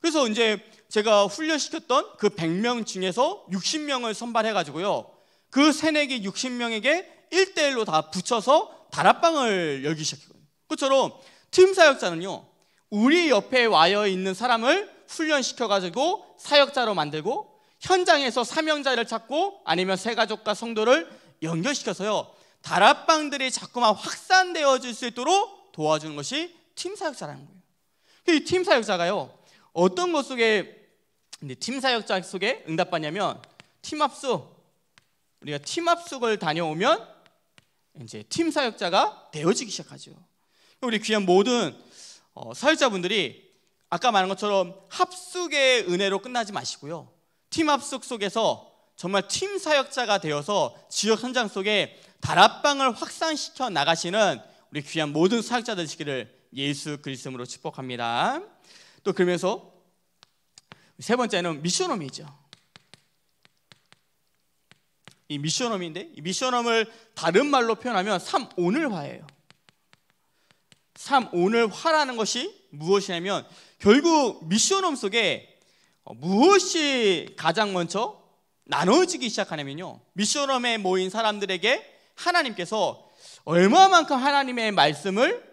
그래서 이제 제가 훈련시켰던 그 100명 중에서 60명을 선발해 가지고요. 그 새내기 60명에게 1대1로 다 붙여서 다락방을 열기 시작했거든요. 그처럼 팀 사역자는요. 우리 옆에 와여 있는 사람을 훈련시켜 가지고 사역자로 만들고 현장에서 사명자를 찾고 아니면 새가족과 성도를 연결시켜서요. 다락방들이 자꾸만 확산되어질 수 있도록 도와주는 것이 팀 사역자라는 거예요. 이 팀 사역자가요. 어떤 것 속에 팀 사역자 속에 응답받냐면 팀 합숙 우리가 팀 합숙을 다녀오면 이제 팀 사역자가 되어지기 시작하죠. 우리 귀한 모든 어, 사역자분들이 아까 말한 것처럼 합숙의 은혜로 끝나지 마시고요. 팀 합숙 속에서 정말 팀 사역자가 되어서 지역 현장 속에 다락방을 확산시켜 나가시는 우리 귀한 모든 사역자들 시기를 예수 그리스도로 축복합니다. 또 그러면서 세 번째는 미션홈이죠. 이 미션홈인데 이 미션홈을 다른 말로 표현하면 삼오늘화예요. 삼오늘화라는 것이 무엇이냐면 결국 미션홈 속에 어, 무엇이 가장 먼저 나눠지기 시작하냐면요. 미션홈에 모인 사람들에게 하나님께서 얼마만큼 하나님의 말씀을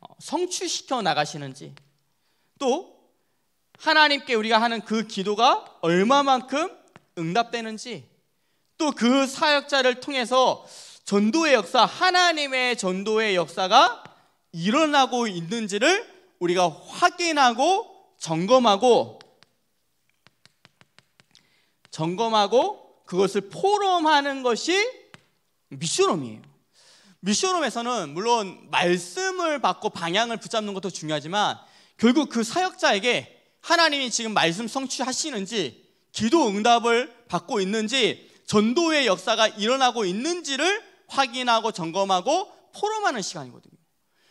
어, 성취시켜 나가시는지 또 하나님께 우리가 하는 그 기도가 얼마만큼 응답되는지 또 그 사역자를 통해서 전도의 역사, 하나님의 전도의 역사가 일어나고 있는지를 우리가 확인하고 점검하고 점검하고 그것을 포럼하는 것이 미션홈이에요. 미션홈에서는 물론 말씀을 받고 방향을 붙잡는 것도 중요하지만 결국 그 사역자에게 하나님이 지금 말씀 성취하시는지 기도 응답을 받고 있는지 전도의 역사가 일어나고 있는지를 확인하고 점검하고 포럼하는 시간이거든요.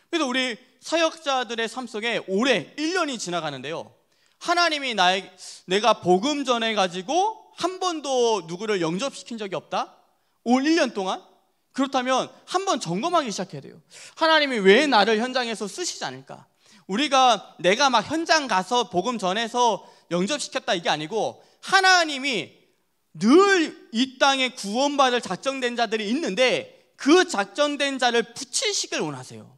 그래서 우리 사역자들의 삶 속에 올해 1년이 지나가는데요. 하나님이 나의 내가 복음 전해 가지고 한 번도 누구를 영접시킨 적이 없다. 올 1년 동안 그렇다면 한 번 점검하기 시작해야 돼요. 하나님이 왜 나를 현장에서 쓰시지 않을까? 우리가 내가 막 현장 가서 복음 전해서 영접시켰다 이게 아니고 하나님이 늘 이 땅에 구원받을 작정된 자들이 있는데 그 작정된 자를 붙이시길 원하세요.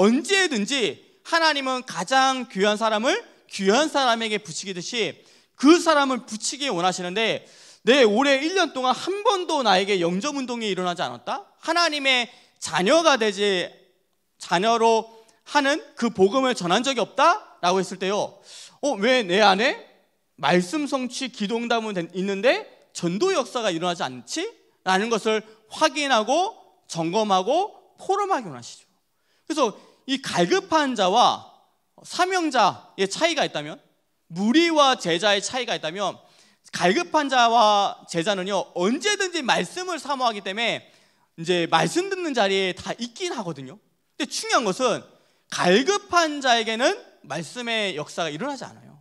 언제든지 하나님은 가장 귀한 사람을 귀한 사람에게 붙이기듯이 그 사람을 붙이기 원하시는데 내 올해 1년 동안 한 번도 나에게 영접 운동이 일어나지 않았다? 하나님의 자녀가 되지 자녀로 하는 그 복음을 전한 적이 없다? 라고 했을 때요. 어, 왜 내 안에 말씀 성취 기동담은 있는데 전도 역사가 일어나지 않지? 라는 것을 확인하고 점검하고 포럼하기 원하시죠. 그래서 이 갈급한 자와 사명자의 차이가 있다면 무리와 제자의 차이가 있다면 갈급한 자와 제자는요 언제든지 말씀을 사모하기 때문에 이제 말씀 듣는 자리에 다 있긴 하거든요. 근데 중요한 것은 갈급한 자에게는 말씀의 역사가 일어나지 않아요.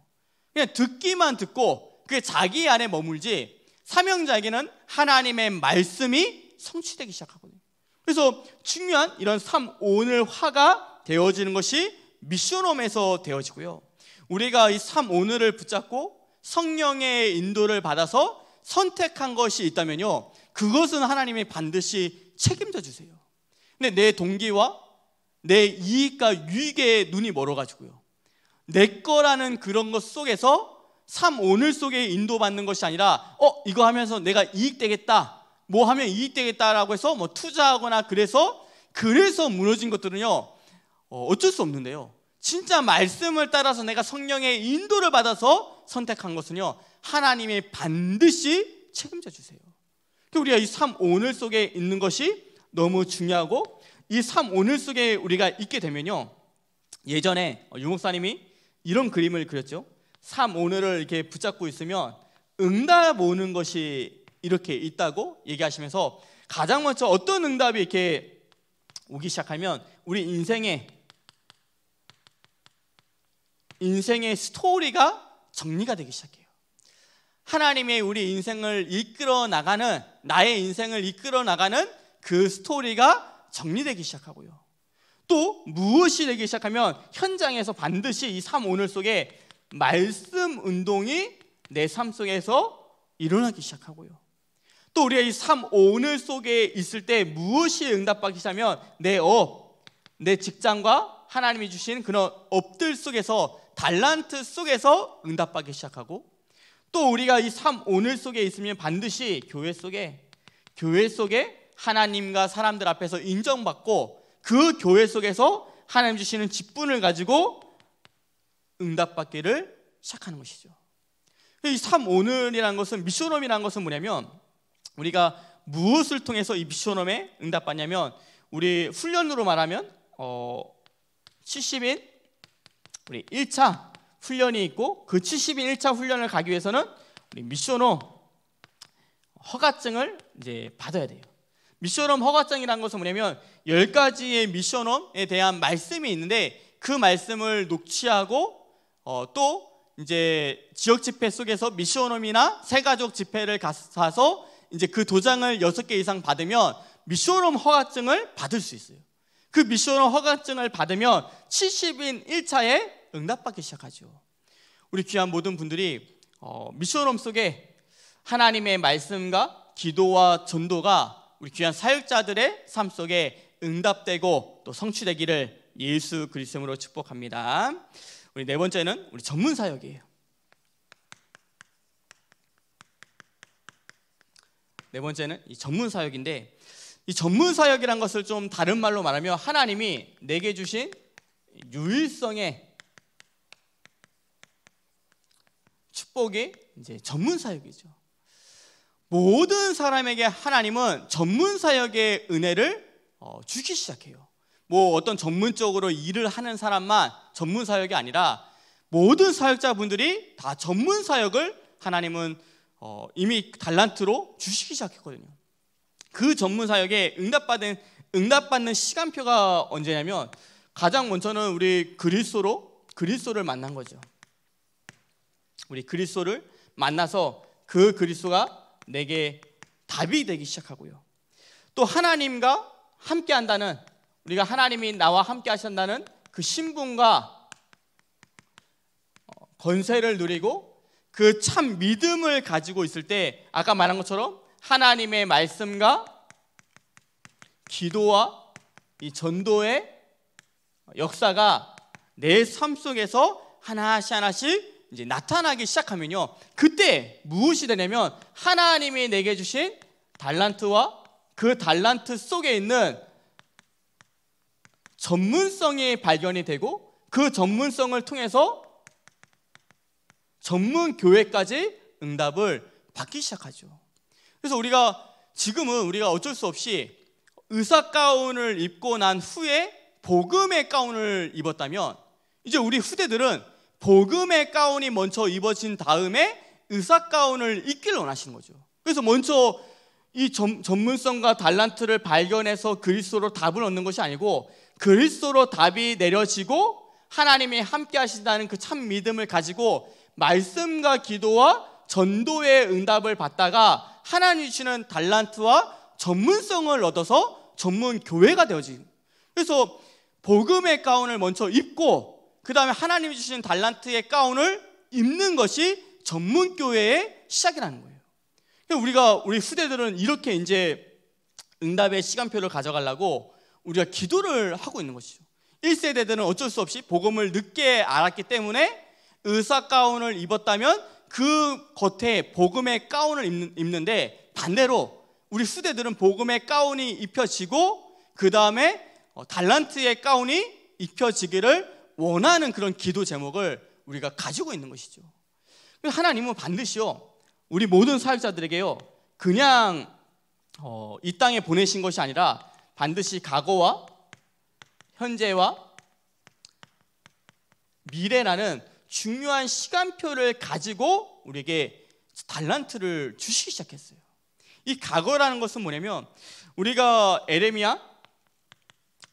그냥 듣기만 듣고 그게 자기 안에 머물지 사명자에게는 하나님의 말씀이 성취되기 시작하거든요. 그래서 중요한 이런 삼 오늘 화가 되어지는 것이 미션홈에서 되어지고요. 우리가 이 삶 오늘을 붙잡고 성령의 인도를 받아서 선택한 것이 있다면요. 그것은 하나님이 반드시 책임져 주세요. 근데 내 동기와 내 이익과 유익에 눈이 멀어가지고요. 내 거라는 그런 것 속에서 삶 오늘 속에 인도받는 것이 아니라 어 이거 하면서 내가 이익되겠다 뭐 하면 이익되겠다라고 해서 뭐 투자하거나 그래서 그래서 무너진 것들은요 어, 어쩔 수 없는데요. 진짜 말씀을 따라서 내가 성령의 인도를 받아서 선택한 것은요. 하나님이 반드시 책임져 주세요. 그러니까 우리가 이 삶 오늘 속에 있는 것이 너무 중요하고 이 삶 오늘 속에 우리가 있게 되면요. 예전에 어, 유목사님이 이런 그림을 그렸죠. 삶 오늘을 이렇게 붙잡고 있으면 응답 오는 것이 이렇게 있다고 얘기하시면서 가장 먼저 어떤 응답이 이렇게 오기 시작하면 우리 인생에 인생의 스토리가 정리가 되기 시작해요. 하나님이 우리 인생을 이끌어 나가는 나의 인생을 이끌어 나가는 그 스토리가 정리되기 시작하고요. 또 무엇이 되기 시작하면 현장에서 반드시 이 삶 오늘 속에 말씀 운동이 내 삶 속에서 일어나기 시작하고요. 또 우리가 이 삶 오늘 속에 있을 때 무엇이 응답받기 시작하면 내 업, 내 직장과 하나님이 주신 그런 업들 속에서 달란트 속에서 응답받기 시작하고 또 우리가 이 삶 오늘 속에 있으면 반드시 교회 속에 교회 속에 하나님과 사람들 앞에서 인정받고 그 교회 속에서 하나님 주시는 직분을 가지고 응답받기를 시작하는 것이죠. 이 삶 오늘이라는 것은 미션홈이라는 것은 뭐냐면 우리가 무엇을 통해서 이 미션홈에 응답받냐면 우리 훈련으로 말하면 어 70인 우리 1차 훈련이 있고 그7 2일 1차 훈련을 가기 위해서는 우리 미션홈 허가증을 이제 받아야 돼요. 미션홈 허가증이라는 것은 뭐냐면 10가지의 미션홈에 대한 말씀이 있는데 그 말씀을 녹취하고 어, 또 이제 지역 집회 속에서 미션홈이나 새가족 집회를 가서 이제 그 도장을 6개 이상 받으면 미션홈 허가증을 받을 수 있어요. 그 미션홈 허가증을 받으면 70인 1차에 응답받기 시작하죠. 우리 귀한 모든 분들이 어, 미션홈 속에 하나님의 말씀과 기도와 전도가 우리 귀한 사역자들의 삶 속에 응답되고 또 성취되기를 예수 그리스도로 축복합니다. 우리 네 번째는 우리 전문 사역이에요. 네 번째는 이 전문 사역인데 이 전문 사역이란 것을 좀 다른 말로 말하면 하나님이 내게 주신 유일성의 축복이 이제 전문 사역이죠. 모든 사람에게 하나님은 전문 사역의 은혜를 어, 주기 시작해요. 뭐 어떤 전문적으로 일을 하는 사람만 전문 사역이 아니라 모든 사역자분들이 다 전문 사역을 하나님은 어, 이미 달란트로 주시기 시작했거든요. 그 전문 사역에 응답받은 응답받는 시간표가 언제냐면 가장 먼저는 우리 그리스도로 그리스도를 만난 거죠. 우리 그리스도를 만나서 그 그리스도가 내게 답이 되기 시작하고요. 또 하나님과 함께 한다는 우리가 하나님이 나와 함께 하신다는 그 신분과 건세를 어, 누리고 그 참 믿음을 가지고 있을 때 아까 말한 것처럼 하나님의 말씀과 기도와 이 전도의 역사가 내 삶 속에서 하나씩 하나씩 이제 나타나기 시작하면요. 그때 무엇이 되냐면 하나님이 내게 주신 달란트와 그 달란트 속에 있는 전문성이 발견이 되고 그 전문성을 통해서 전문 교회까지 응답을 받기 시작하죠. 그래서 우리가 지금은 우리가 어쩔 수 없이 의사 가운을 입고 난 후에 복음의 가운을 입었다면 이제 우리 후대들은 복음의 가운이 먼저 입어진 다음에 의사 가운을 입길 원하신 거죠. 그래서 먼저 이 점, 전문성과 달란트를 발견해서 그리스도로 답을 얻는 것이 아니고 그리스도로 답이 내려지고 하나님이 함께 하신다는 그 참 믿음을 가지고 말씀과 기도와 전도의 응답을 받다가 하나님이 주시는 달란트와 전문성을 얻어서 전문 교회가 되어진. 그래서 복음의 가운을 먼저 입고 그 다음에 하나님이 주신 달란트의 가운을 입는 것이 전문교회의 시작이라는 거예요. 우리가 우리 후대들은 이렇게 이제 응답의 시간표를 가져가려고 우리가 기도를 하고 있는 것이죠. 1세대들은 어쩔 수 없이 복음을 늦게 알았기 때문에 의사 가운을 입었다면 그 겉에 복음의 가운을 입는, 입는데 반대로 우리 후대들은 복음의 가운이 입혀지고 그 다음에 어, 달란트의 가운이 입혀지기를 원하는 그런 기도 제목을 우리가 가지고 있는 것이죠. 하나님은 반드시요, 우리 모든 사역자들에게요, 그냥 어, 이 땅에 보내신 것이 아니라 반드시 과거와 현재와 미래라는 중요한 시간표를 가지고 우리에게 달란트를 주시기 시작했어요. 이 과거라는 것은 뭐냐면 우리가 에레미야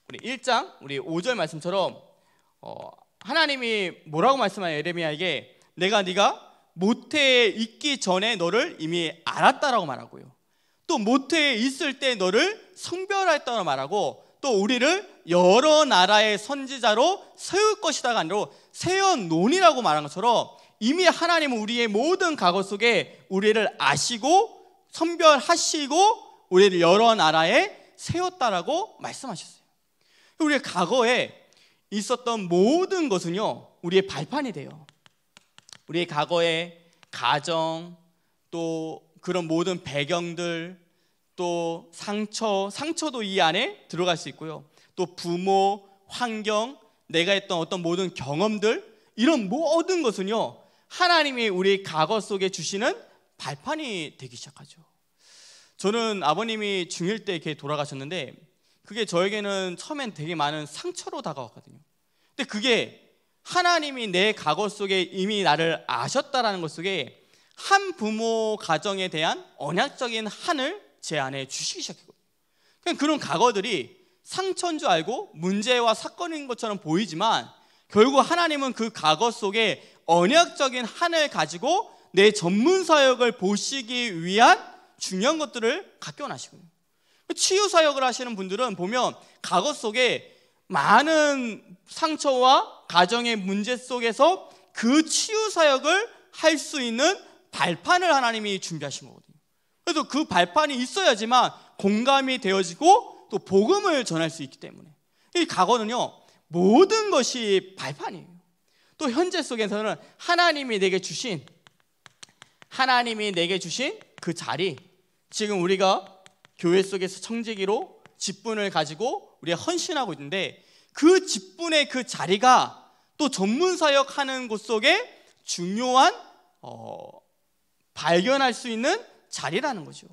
우리 1장 우리 5절 말씀처럼 어, 하나님이 뭐라고 말씀하냐 예레미야에게 내가 네가 모태에 있기 전에 너를 이미 알았다라고 말하고요. 또 모태에 있을 때 너를 성별했다고 말하고 또 우리를 여러 나라의 선지자로 세울 것이다가 아니라 세연논이라고 말한 것처럼 이미 하나님은 우리의 모든 과거 속에 우리를 아시고 선별하시고 우리를 여러 나라에 세웠다라고 말씀하셨어요. 우리의 과거에 있었던 모든 것은요, 우리의 발판이 돼요. 우리의 과거의 가정, 또 그런 모든 배경들, 또 상처, 상처도 이 안에 들어갈 수 있고요. 또 부모, 환경, 내가 했던 어떤 모든 경험들, 이런 모든 것은요, 하나님이 우리 과거 속에 주시는 발판이 되기 시작하죠. 저는 아버님이 중일 때 이렇게 돌아가셨는데 그게 저에게는 처음엔 되게 많은 상처로 다가왔거든요. 근데 그게 하나님이 내 과거 속에 이미 나를 아셨다라는 것 속에 한 부모 가정에 대한 언약적인 한을 제 안에 주시기 시작했거요그런 과거들이 상처인 줄 알고 문제와 사건인 것처럼 보이지만 결국 하나님은 그 과거 속에 언약적인 한을 가지고 내 전문 사역을 보시기 위한 중요한 것들을 갖겨나시거든요. 치유 사역을 하시는 분들은 보면 과거 속에 많은 상처와 가정의 문제 속에서 그 치유 사역을 할 수 있는 발판을 하나님이 준비하신 거거든요. 그래서 그 발판이 있어야지만 공감이 되어지고 또 복음을 전할 수 있기 때문에 이 과거는요 모든 것이 발판이에요. 또 현재 속에서는 하나님이 내게 주신 하나님이 내게 주신 그 자리 지금 우리가 교회 속에서 청지기로 직분을 가지고 우리가 헌신하고 있는데 그 직분의 그 자리가 또 전문 사역하는 곳 속에 중요한 어, 발견할 수 있는 자리라는 거죠.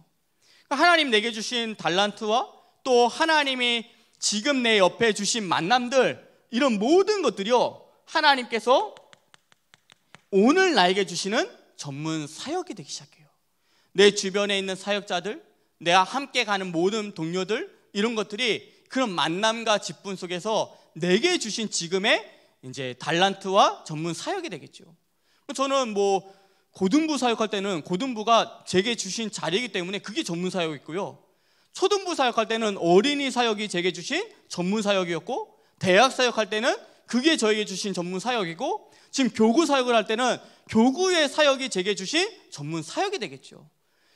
그러니까 하나님 내게 주신 달란트와 또 하나님이 지금 내 옆에 주신 만남들 이런 모든 것들이요 하나님께서 오늘 나에게 주시는 전문 사역이 되기 시작해요. 내 주변에 있는 사역자들 내가 함께 가는 모든 동료들 이런 것들이 그런 만남과 직분 속에서 내게 주신 지금의 이제 달란트와 전문 사역이 되겠죠. 저는 뭐 고등부 사역할 때는 고등부가 제게 주신 자리이기 때문에 그게 전문 사역이고요. 초등부 사역할 때는 어린이 사역이 제게 주신 전문 사역이었고 대학 사역할 때는 그게 저에게 주신 전문 사역이고 지금 교구 사역을 할 때는 교구의 사역이 제게 주신 전문 사역이 되겠죠.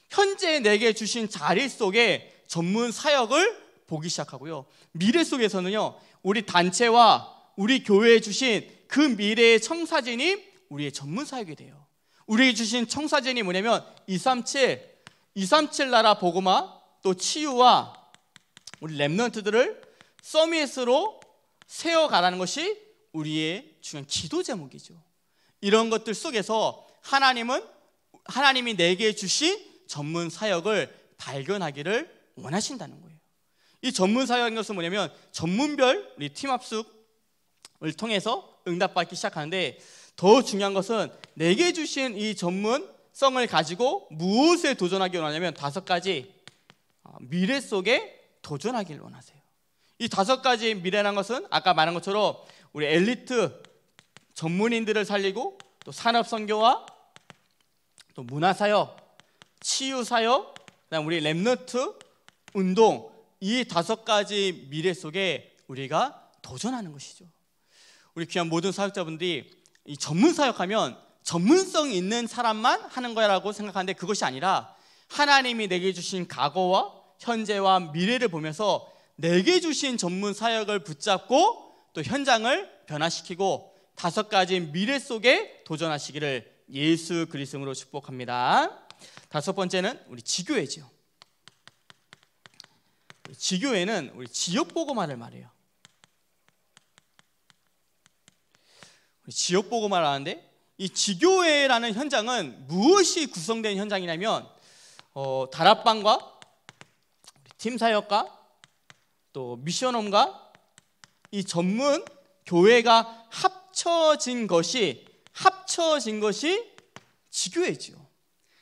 현재 내게 주신 자리 속에 전문 사역을 보기 시작하고요. 미래 속에서는요, 우리 단체와 우리 교회에 주신 그 미래의 청사진이 우리의 전문 사역이 돼요. 우리에게 주신 청사진이 뭐냐면 237, 237 나라 보고마 또 치유와 우리 랩런트들을 서밋으로 세워가라는 것이 우리의 중요한 기도 제목이죠. 이런 것들 속에서 하나님은 하나님이 내게 주신 전문 사역을 발견하기를 원하신다는 거예요. 이 전문 사역인 것은 뭐냐면 전문별 우리 팀 합숙을 통해서 응답받기 시작하는데 더 중요한 것은 내게 주신 이 전문성을 가지고 무엇에 도전하기 원하냐면 다섯 가지 어, 미래 속에 도전하기를 원하세요. 이 다섯 가지 미래란 것은 아까 말한 것처럼 우리 엘리트 전문인들을 살리고 또 산업 선교와 또 문화 사역 치유 사역, 그다음 우리 랩너트 운동 이 다섯 가지 미래 속에 우리가 도전하는 것이죠. 우리 귀한 모든 사역자분들이 이 전문 사역하면 전문성 있는 사람만 하는 거야라고 생각하는데 그것이 아니라 하나님이 내게 주신 과거와 현재와 미래를 보면서 내게 주신 전문 사역을 붙잡고 또 현장을 변화시키고 다섯 가지 미래 속에 도전하시기를 예수 그리스도로 축복합니다. 다섯 번째는 우리 지교회죠. 지교회는 우리 지역 보고말을 말해요. 지역 보고말 하는데 이 지교회라는 현장은 무엇이 구성된 현장이냐면 어, 다락방과 팀 사역과 또 미션홈과 이 전문 교회가 합쳐진 것이 합쳐진 것이 지교회지요.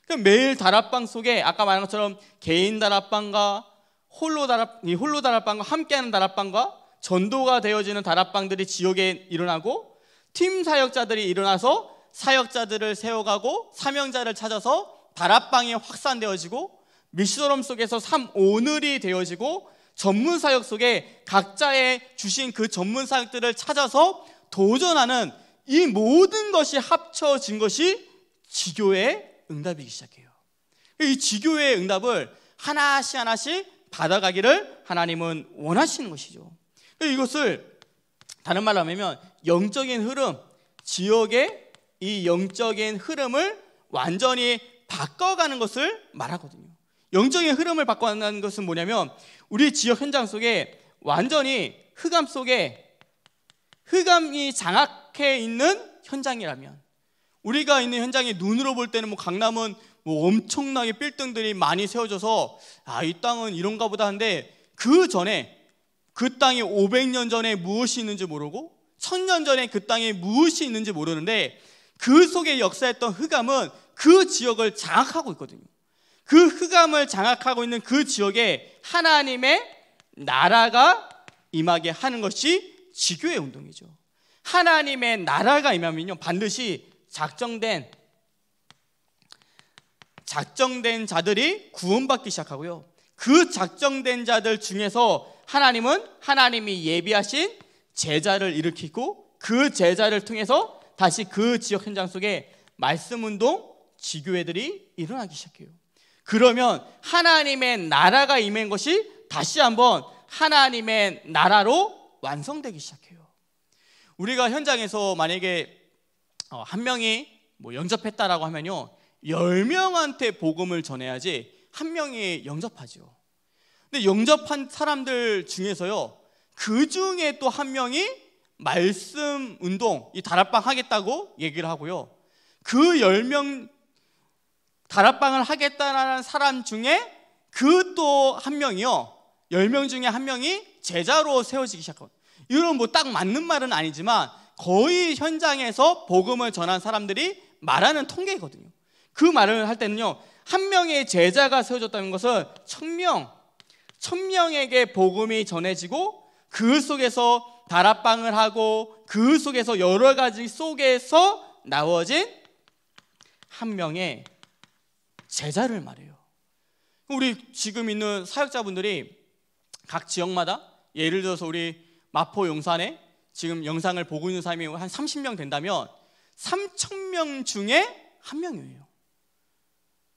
그 매일 다락방 속에 아까 말한 것처럼 개인 다락방과 홀로 다락 이 홀로 다락방과 함께하는 다락방과 전도가 되어지는 다락방들이 지역에 일어나고 팀 사역자들이 일어나서 사역자들을 세워가고 사명자를 찾아서 다락방이 확산되어지고 미션홈 속에서 삶 오늘이 되어지고 전문 사역 속에 각자의 주신 그 전문 사역들을 찾아서 도전하는 이 모든 것이 합쳐진 것이 지교의 응답이기 시작해요. 이 지교의 응답을 하나씩 하나씩 받아가기를 하나님은 원하시는 것이죠. 이것을 다른 말로 하면 영적인 흐름, 지역의 이 영적인 흐름을 완전히 바꿔가는 것을 말하거든요. 영적인 흐름을 바꿔가는 것은 뭐냐면 우리 지역 현장 속에 완전히 흑암 속에 흑암이 장악해 있는 현장이라면 우리가 있는 현장에 눈으로 볼 때는 뭐 강남은 뭐 엄청나게 빌딩들이 많이 세워져서 아, 이 땅은 이런가 보다 한데 그 전에 그 땅이 500년 전에 무엇이 있는지 모르고 1000년 전에 그 땅에 무엇이 있는지 모르는데 그 속에 역사했던 흑암은 그 지역을 장악하고 있거든요. 그 흑암을 장악하고 있는 그 지역에 하나님의 나라가 임하게 하는 것이 지교의 운동이죠. 하나님의 나라가 임하면요. 반드시 작정된 작정된 자들이 구원받기 시작하고요. 그 작정된 자들 중에서 하나님은 하나님이 예비하신 제자를 일으키고 그 제자를 통해서 다시 그 지역 현장 속에 말씀 운동 지교회들이 일어나기 시작해요. 그러면 하나님의 나라가 임한 것이 다시 한번 하나님의 나라로 완성되기 시작해요. 우리가 현장에서 만약에 어, 한 명이 뭐 영접했다라고 하면요. 열 명한테 복음을 전해야지 한 명이 영접하죠 근데 영접한 사람들 중에서요. 그 중에 또 한 명이 말씀 운동, 이 다락방 하겠다고 얘기를 하고요. 그 열 명 다락방을 하겠다라는 사람 중에 그 또 한 명이요. 열 명 중에 한 명이 제자로 세워지기 시작합니다. 이런 뭐딱 맞는 말은 아니지만 거의 현장에서 복음을 전한 사람들이 말하는 통계거든요. 그 말을 할 때는요. 한 명의 제자가 세워졌다는 것은 천명, 천명에게 복음이 전해지고 그 속에서 다락방을 하고 그 속에서 여러 가지 속에서 나워진 한 명의 제자를 말해요. 우리 지금 있는 사역자분들이 각 지역마다 예를 들어서 우리 마포 용산에 지금 영상을 보고 있는 사람이 한 30명 된다면 3천 명 중에 한 명이에요.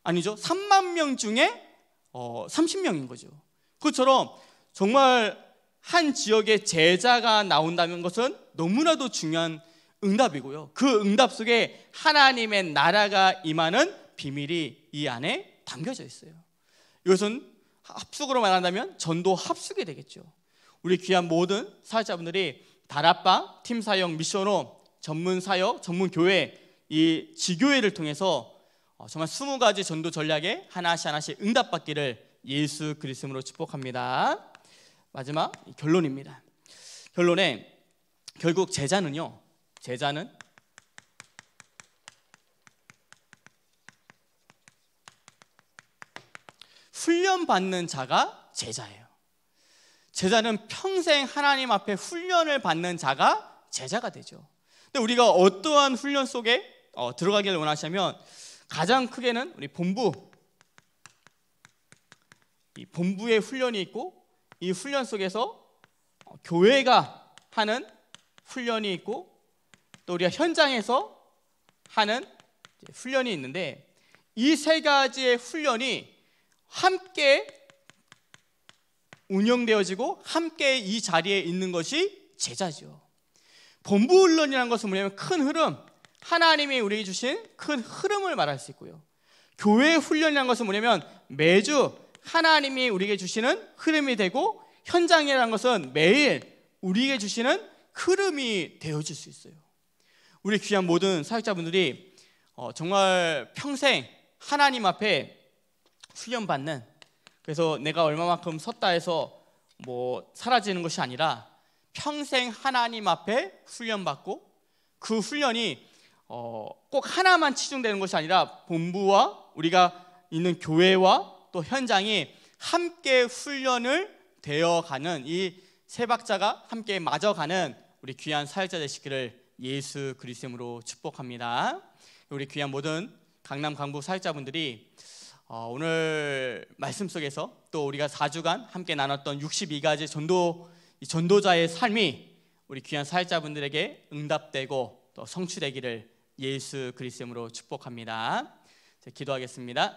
아니죠? 3만 명 중에 어, 30명인 거죠. 그처럼 정말 한 지역의 제자가 나온다는 것은 너무나도 중요한 응답이고요. 그 응답 속에 하나님의 나라가 임하는 비밀이 이 안에 담겨져 있어요. 이것은 합숙으로 말한다면 전도 합숙이 되겠죠. 우리 귀한 모든 사자분들이 다락방 팀 사역 미션홈 전문 사역 전문 교회 이 지교회를 통해서 어, 정말 20가지 전도 전략에 하나씩 하나씩 응답받기를 예수 그리스도로 축복합니다. 마지막 결론입니다. 결론에 결국 제자는요. 제자는 훈련받는 자가 제자예요. 제자는 평생 하나님 앞에 훈련을 받는 자가 제자가 되죠. 근데 우리가 어떠한 훈련 속에 어, 들어가기를 원하시면 가장 크게는 우리 본부 이 본부의 훈련이 있고 이 훈련 속에서 어, 교회가 하는 훈련이 있고 또 우리가 현장에서 하는 훈련이 있는데 이 세 가지의 훈련이 함께 운영되어지고 함께 이 자리에 있는 것이 제자죠. 본부 훈련이라는 것은 뭐냐면 큰 흐름, 하나님이 우리에게 주신 큰 흐름을 말할 수 있고요. 교회 훈련이라는 것은 뭐냐면 매주 하나님이 우리에게 주시는 흐름이 되고 현장이라는 것은 매일 우리에게 주시는 흐름이 되어질 수 있어요. 우리 귀한 모든 사역자분들이 어, 정말 평생 하나님 앞에 훈련받는 그래서 내가 얼마만큼 섰다 해서 뭐 사라지는 것이 아니라 평생 하나님 앞에 훈련받고 그 훈련이 어꼭 하나만 치중되는 것이 아니라 본부와 우리가 있는 교회와 또 현장이 함께 훈련을 되어가는 이 세 박자가 함께 맞아가는 우리 귀한 사역자 되시기를 예수 그리스도로 축복합니다. 우리 귀한 모든 강남 강북 사역자분들이 어, 오늘 말씀 속에서 또 우리가 4주간 함께 나눴던 62가지 전도 전도자의 삶이 우리 귀한 사회자분들에게 응답되고 또 성취되기를 예수 그리스도로 축복합니다. 기도하겠습니다.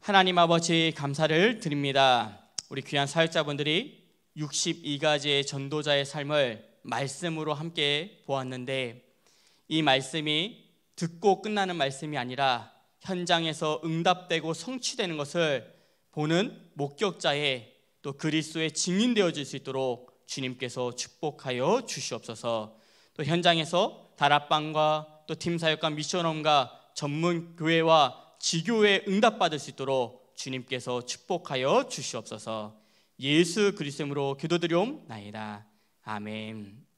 하나님 아버지 감사를 드립니다. 우리 귀한 사역자분들이 62가지의 전도자의 삶을 말씀으로 함께 보았는데 이 말씀이 듣고 끝나는 말씀이 아니라 현장에서 응답되고 성취되는 것을 보는 목격자의 또 그리스도의 증인되어질 수 있도록 주님께서 축복하여 주시옵소서. 또 현장에서 다락방과 또 팀사역과 미션홈과 전문 교회와 지교에 응답받을 수 있도록 주님께서 축복하여 주시옵소서. 예수 그리스도로 기도드리옵나이다. 아멘.